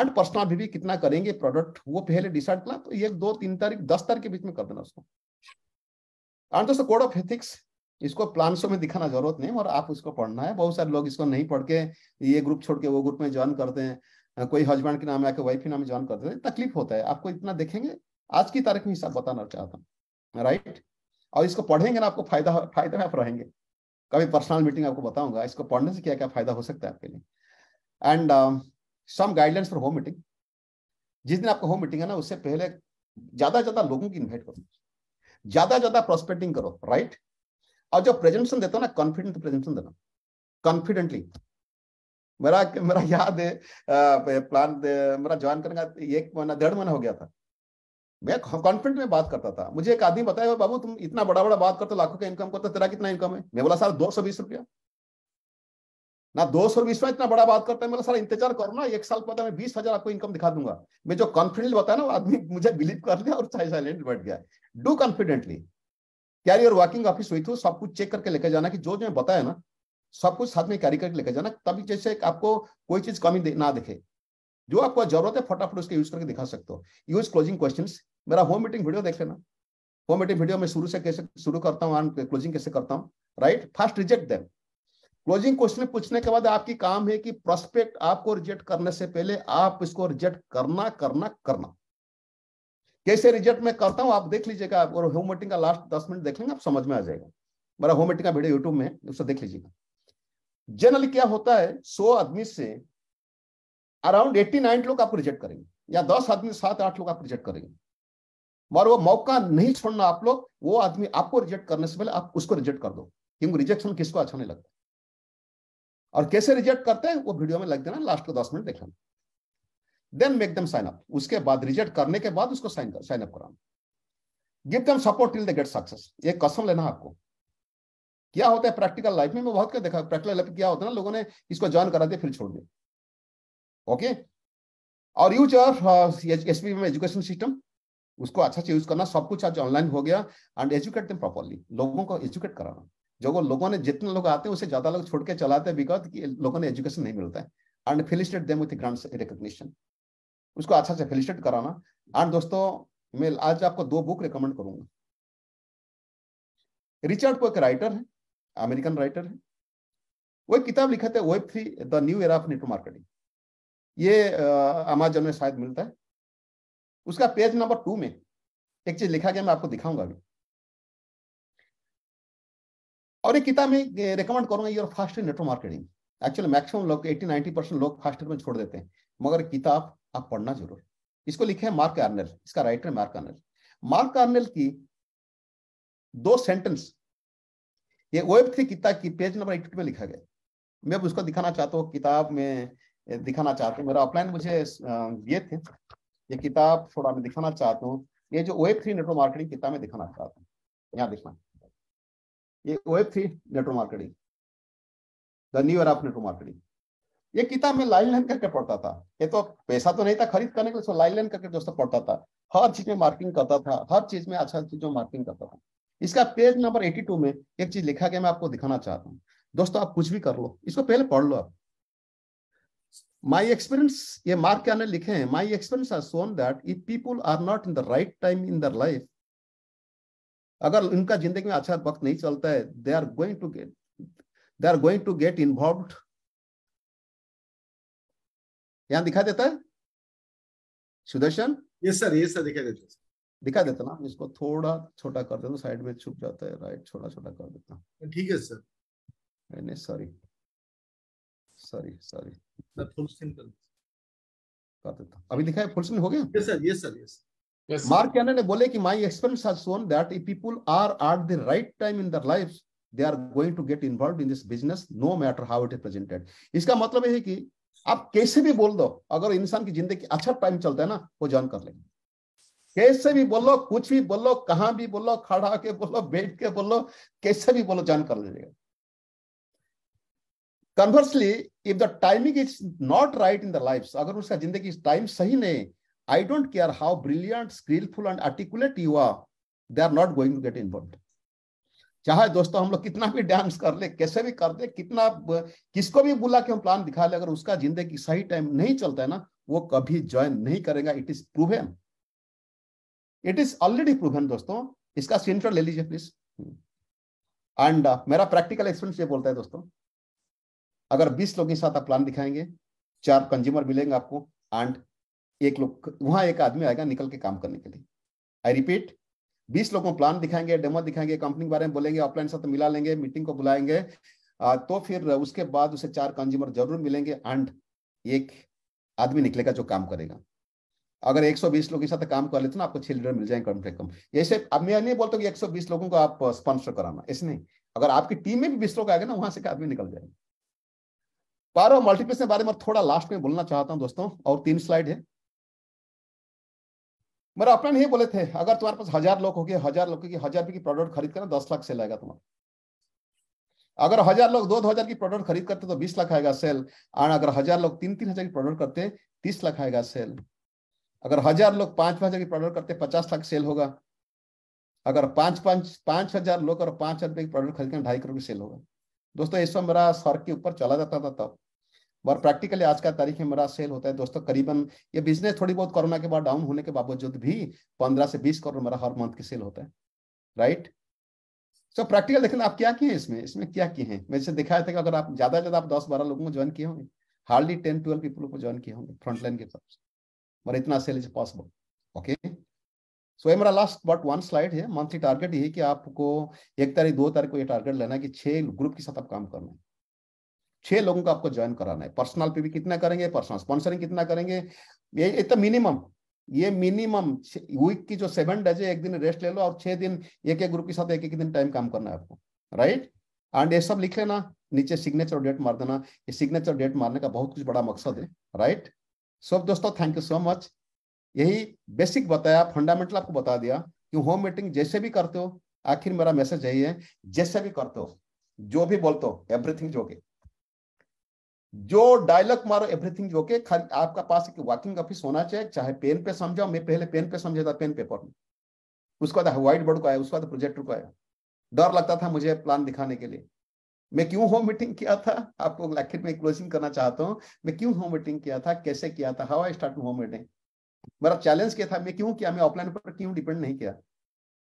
S1: एंड पर्सनल बीपी कितना करेंगे प्रोडक्ट वो पहले डिसाइड करना तो एक दो तीन तारीख दस तारीख के बीच में कर देना उसको एंड दोस्तों कोड ऑफ एथिक्स इसको प्लान शो में दिखाना जरूरत नहीं और आप उसको पढ़ना है बहुत सारे लोग इसको नहीं पढ़ के ये ग्रुप छोड़ के वो ग्रुप में ज्वाइन करते हैं कोई हस्बैंड के नाम या कोई वाइफ के नाम ज्वाइन करते थे तकलीफ होता है आपको इतना देखेंगे आज की तारीख में हिसाब बताना चाहता हूँ राइट और इसको पढ़ेंगे ना आपको फायदा फायदा में आप रहेंगे कभी पर्सनल मीटिंग आपको बताऊंगा इसको पढ़ने से क्या क्या फायदा हो सकता है आपके लिए and some guidelines for home meeting जिस दिन आपका होम मीटिंग है ना उससे पहले ज्यादा ज्यादा लोगों की इन्वाइट करो ज्यादा ज्यादा प्रोस्पेक्टिंग करो राइट और जो प्रेजेंटेशन देता हो ना कॉन्फिडेंट प्रेजेंटेशन देना कॉन्फिडेंटली मेरा मेरा याद है प्लान मेरा ज्वाइन करने का एक महीना डेढ़ महीना हो गया था मैं कॉन्फिडेंट में बात करता था मुझे एक आदमी बताया बाबू तुम इतना बड़ा बड़ा बात करते लाखों का इनकम करते तेरा कितना इनकम है मैं बोला सर दो सौ बीस रुपया ना दो सौ बीस में इतना बड़ा बात करता है मेरा सारा इंतजार करो ना एक साल पता मैं बीस हजार आपको इनकम दिखा दूंगा मैं जो कॉन्फिडेंट बताया ना वो आदमी मुझे बिलीव कर लिया और चाहे साइलेंट बैठ गया do confidently career working office हुई थी सब कुछ चेक करके लेकर जाना कि जो जो बताया ना सब कुछ साथ में कैरी करके लेकर जाना तभी जैसे आपको कोई चीज कमी ना दिखे जो आपको जरूरत है फटाफट उसके यूज करके दिखा सकते हो यूज क्लोजिंग क्वेश्चन मेरा होम मीटिंग वीडियो देख लेना होम मीटिंग वीडियो में शुरू से कैसे शुरू करता हूँ क्लोजिंग कैसे करता हूँ right first reject them closing question पूछने के बाद आपकी काम है कि प्रोस्पेक्ट आपको रिजेक्ट करने से पहले आप इसको रिजेक्ट करना करना करना कैसे रिजेक्ट मैं करता हूँ आप देख लीजिएगा और होम मीटिंग का लास्ट दस मिनट देख लेंगे आप समझ में आ जाएगा मेरा होम मीटिंग का वीडियो यूट्यूब में उसे देख लीजिएगा जनरली क्या होता है सौ आदमी से अराउंड एट्टी नाइन लोग आपको रिजेक्ट करेंगे या दस आदमी सात आठ लोग आपको रिजेक्ट करेंगे मगर वो मौका नहीं छोड़ना आप लोग वो आदमी आपको रिजेक्ट करने से पहले आप उसको रिजेक्ट कर दो क्योंकि रिजेक्शन किसको अच्छा नहीं लगता और कैसे रिजेक्ट करते हैं वो वीडियो में लग देना लास्ट को दस मिनट लेना then make them sign up उसके बाद रिजेक्ट करने के बाद उसको साइन साइन अप कराना give them support till they get success ये कसम लेना आपको क्या होता है प्रैक्टिकल लाइफ में मैं बहुत क्या देखा प्रैक्टिकल लाइफ क्या होता है ना लोगों ने इसको ज्वाइन करा दिया फिर छोड़ दिया ओके और यूज ऑफ एस पी में एजुकेशन सिस्टम उसको अच्छा से यूज करना सब कुछ आज ऑनलाइन हो गया एंड एजुकेट देम प्रॉपरली लोगों को एजुकेट कराना जो लोगों ने जितने लोग आते हैं उसे ज्यादा लोग छोड़ के चलाते हैं बिकॉज लोगों ने एजुकेशन नहीं मिलता है and facilitate them with grand recognition उसको अच्छा से फिलिस्टेट कराना एंड दोस्तों मैं आज आपको दो बुक रिकमेंड करूंगा रिचर्ड को एक राइटर है अमेरिकन राइटर है वो किताब लिखा था wave three the new era of network marketing ये अमेजोन में शायद मिलता है उसका पेज नंबर टू में एक चीज लिखा गया मैं आपको दिखाऊंगा अभी और एक किताब में रिकमेंड करूंगा your first network marketing actually maximum लोग 80 90 परसेंट लोग फास्ट में छोड़ देते हैं मगर किताब आप पढ़ना जरूर इसको लिखे है मार्क आर्नल इसका writer Mark Yarnell Mark Yarnell की दो सेंटेंस ये वेब थ्री किताब की पेज नंबर एट्टी में लिखा गया मैं उसको दिखाना चाहता हूँ किताब में दिखाना चाहता हूँ मेरा ऑफलाइन मुझे ये थे ये किताब थोड़ा मैं दिखाना चाहता हूँ ये जो वेब थ्री नेटवर्क मार्केटिंग किताब में दिखाना चाहता हूँ यहाँ दिखना ये wave three network marketing the new of network marketing ये किताब में लाइन लाइन करके पढ़ता था ये तो पैसा तो नहीं था खरीद करने के लिए लाइन तो लाइन करके दोस्तों पढ़ता था हर चीज में मार्किंग करता था हर चीज में अच्छा चीजों मार्किंग करता था इसका पेज नंबर 82 में एक चीज लिखा गया मैं आपको दिखाना चाहता हूँ दोस्तों आप कुछ भी कर लो इसको पहले पढ़ लो आप माई एक्सपीरियंस ये मार्क क्या ने लिखे हैं my experience are shown that if people are not in the right time in their life अगर उनका जिंदगी में अच्छा वक्त नहीं चलता है they are going to get they are going to get involve यहां दिखा देता है Sudarshan yes sir yes sir दिखा देता है दिखा देता ना इसको थोड़ा छोटा कर देता साइड में छुप जाता है राइट छोटा छोटा कर देता तो ठीक है सर नहीं sorry sorry sorry full simple कर देता अभी दिखाया फुल स्क्रीन हो गया yes sir yes sir yes Yes, Mark Cannon ने बोले कि my experience has shown that if people are at the right time in their life they are going to get involve in this business no matter how it is presented इसका मतलब है कि आप कैसे भी बोल दो अगर इंसान की जिंदगी अच्छा टाइम चलता है ना वो जॉइन कर लेंगे कैसे भी बोलो कुछ भी बोलो कहां भी बोलो खड़ा के बोलो बैठ के बोलो कैसे भी बोलो ज्वाइन कर लीजिएगा conversely if the timing is not right in the life अगर उसका जिंदगी टाइम सही नहीं I don't care how brilliant skilful and articulate you are they are not going to get involve चाहे दोस्तों हम लोग कितना भी डांस कर ले कैसे भी कर दे कितना किसको भी बुला के हम प्लान दिखा ले अगर उसका जिंदगी सही टाइम नहीं चलता है ना वो कभी ज्वाइन नहीं करेगा it is proven it is already proven दोस्तों इसका स्क्रीनशॉट ले लीजिए प्लीज एंड uh, मेरा प्रैक्टिकल एक्सपीरियंस ये बोलता है दोस्तों अगर 20 लोगों के साथ आप प्लान दिखाएंगे चार कंज्यूमर मिलेंगे आपको एंड एक लोग वहां एक आदमी आएगा निकल के काम करने के लिए आई रिपीट 20 लोगों को प्लान दिखाएंगे डेमो दिखाएंगे कंपनी के बारे में बोलेंगे ऑफलाइन साथ मिला लेंगे मीटिंग को बुलाएंगे uh, तो फिर उसके बाद उसे चार कंज्यूमर जरूर मिलेंगे एंड एक आदमी निकलेगा जो काम करेगा अगर 120 लोगों के साथ काम कर लेते ना आपको छह लीटर मिल जाएंगे कम से कम ऐसे अब मैं नहीं बोलता कि 120 लोगों को आप स्पॉन्सर कराना ऐसे नहीं अगर आपकी टीम में भी बीस लोग आएगा ना वहां से आदमी निकल जाएंगे बारह मल्टीप्लेस के बारे में थोड़ा लास्ट में बोलना चाहता हूँ दोस्तों और तीन स्लाइड है मेरा अपने नहीं बोले थे अगर तुम्हारे पास हजार लोग हो गए हजार लोग की हजार की प्रोडक्ट खरीद कर दस लाख सेल आएगा तुम्हारा अगर हजार लोग दो दो हजार की प्रोडक्ट खरीद करते तो बीस लाख आएगा सेल और अगर हजार लोग तीन तीन हजार की प्रोडक्ट करते तीस लाख आएगा सेल अगर हजार लोग पांच पांच की प्रोडक्ट करते पचास लाख सेल होगा अगर पांच पांच पांच हजार लोग और पांच हजार की प्रोडक्ट खरीदते ढाई करोड़ सेल होगा दोस्तों इस समय मेरा स्वर्ग के ऊपर चला जाता था तब और प्रैक्टिकली आज का तारीख में मेरा सेल होता है दोस्तों करीबन ये बिजनेस थोड़ी बहुत कोरोना के बाद डाउन होने के बावजूद भी पंद्रह से बीस करोड़ मेरा हर मंथ की सेल होता है राइट सो प्रैक्टिकल देखें आप क्या किए इसमें इसमें क्या किए हैं मैं दिखाया था कि अगर आप ज्यादा ज्यादा आप दस बारह लोगों को ज्वाइन किए होंगे हार्डली टेन ट्वेल्व पीपल को ज्वाइन किए होंगे फ्रंटलाइन के तरफ से or इतना sale is possible okay so ये मेरा लास्ट बट वन स्लाइड है मंथली टारगेट ये कि आपको एक तारीख दो तारीख को ये टारगेट लेना है कि छह ग्रुप के साथ आप काम करना है छह लोगों को आपको ज्वाइन कराना है पर्सनल पे भी कितना करेंगे पर्सनल स्पॉन्सरिंग कितना करेंगे ये इतना मिनिमम ये मिनिमम तो वीक की जो सेवन डेज है एक दिन रेस्ट ले लो और छह दिन एक एक ग्रुप के साथ एक एक दिन टाइम काम करना है आपको राइट एंड ये सब लिख लेना नीचे सिग्नेचर डेट मार देना ये सिग्नेचर डेट मारने का बहुत कुछ बड़ा मकसद है राइट right? सब दोस्तों थैंक यू सो मच यही बेसिक बताया फंडामेंटल आपको बता दिया कि होम मीटिंग जैसे भी करते हो आखिर मेरा मैसेज यही है जैसे भी करते हो जो भी बोलते हो एवरीथिंग जो के जो डायलॉग मारो एवरीथिंग जो के खाली आपका पास एक वर्किंग ऑफिस होना चाहिए चाहे पेन पे समझाओ मैं पहले पेन पे समझा था पेन पेपर में उसके बाद व्हाइट बोर्ड को आया उसके बाद प्रोजेक्टर को आया डर लगता था मुझे प्लान दिखाने के लिए मैं क्यों होम मीटिंग किया था आपको आखिर में क्लोजिंग करना चाहता हूँ मैं क्यों होम मीटिंग किया था कैसे किया था how I start home meeting मेरा चैलेंज क्या था मैं क्यों किया मैं ऑफलाइन पर क्यों डिपेंड नहीं किया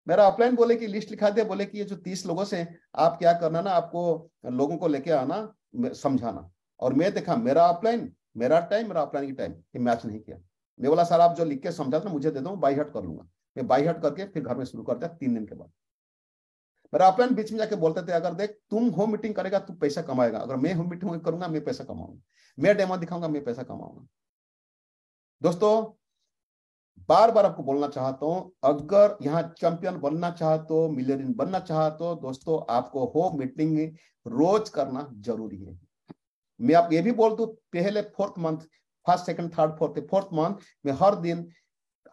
S1: मेरा ऑफलाइन बोले कि लिस्ट लिखा दिया बोले कि ये जो तीस लोगों से आप क्या करना ना आपको लोगों को लेके आना समझाना और मैं देखा मेरा ऑफलाइन मेरा टाइम मेरा ऑफलाइन की टाइम ये मैच नहीं किया मैं बोला सर आप जो लिख के समझा मुझे दे दो बाई हट कर लूंगा मैं बाई हट करके फिर घर में शुरू कर दिया तीन दिन के बाद मेरा बीच में जाके बोलते थे अगर देख तुम होम मीटिंग करेगा तू तो पैसा कमाएगा अगर मैं होम मीटिंग करूंगा मैं पैसा कमाऊंगा मैं डेमो दिखाऊंगा मैं पैसा कमाऊंगा दोस्तों बार बार आपको बोलना चाहता हूँ अगर यहाँ चैंपियन बनना चाहते हो मिलियन बनना चाहते हो दोस्तों आपको होम मीटिंग रोज करना जरूरी है मैं आप ये भी बोल दू पहले fourth month first second third fourth fourth month में हर दिन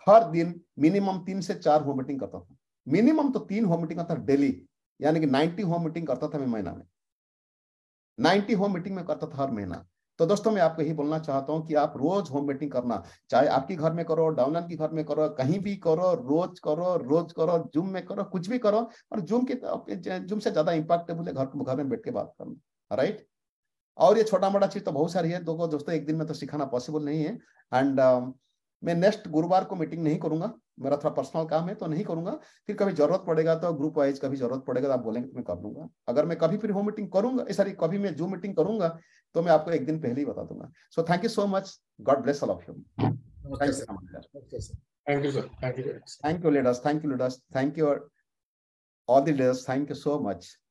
S1: हर दिन मिनिमम तीन से चार होम मीटिंग करता था मिनिमम तो तीन होम मीटिंग करता डेली यानी कि 90 होम मीटिंग करता था मैं महीना में 90 होम मीटिंग में करता था हर महीना तो दोस्तों मैं आपको यही बोलना चाहता हूँ कि आप रोज होम मीटिंग करना चाहे आपके घर में करो डाउनलाइन के घर में करो कहीं भी करो रोज करो रोज करो जूम में करो कुछ भी करो और जूम के तो जूम से ज्यादा इम्पैक्टेबल है घर घर में बैठ के बात करना राइट और ये छोटा मोटा चीज तो बहुत सारी है दोस्तों एक दिन में तो सिखाना पॉसिबल नहीं है एंड uh, um, मैं नेक्स्ट गुरुवार को मीटिंग नहीं करूंगा मेरा थोड़ा पर्सनल काम है तो नहीं करूंगा फिर कभी जरूरत पड़ेगा तो ग्रुप वाइज कभी जरूरत पड़ेगा तो आप बोलेंगे तो मैं कर लूंगा अगर मैं कभी फिर होम मीटिंग करूंगा सॉरी कभी मैं जूम मीटिंग करूंगा तो मैं आपको एक दिन पहले ही बता दूंगा so thank you so much God bless all of you
S2: thank you thank you
S1: thank you leaders thank you leaders thank you all the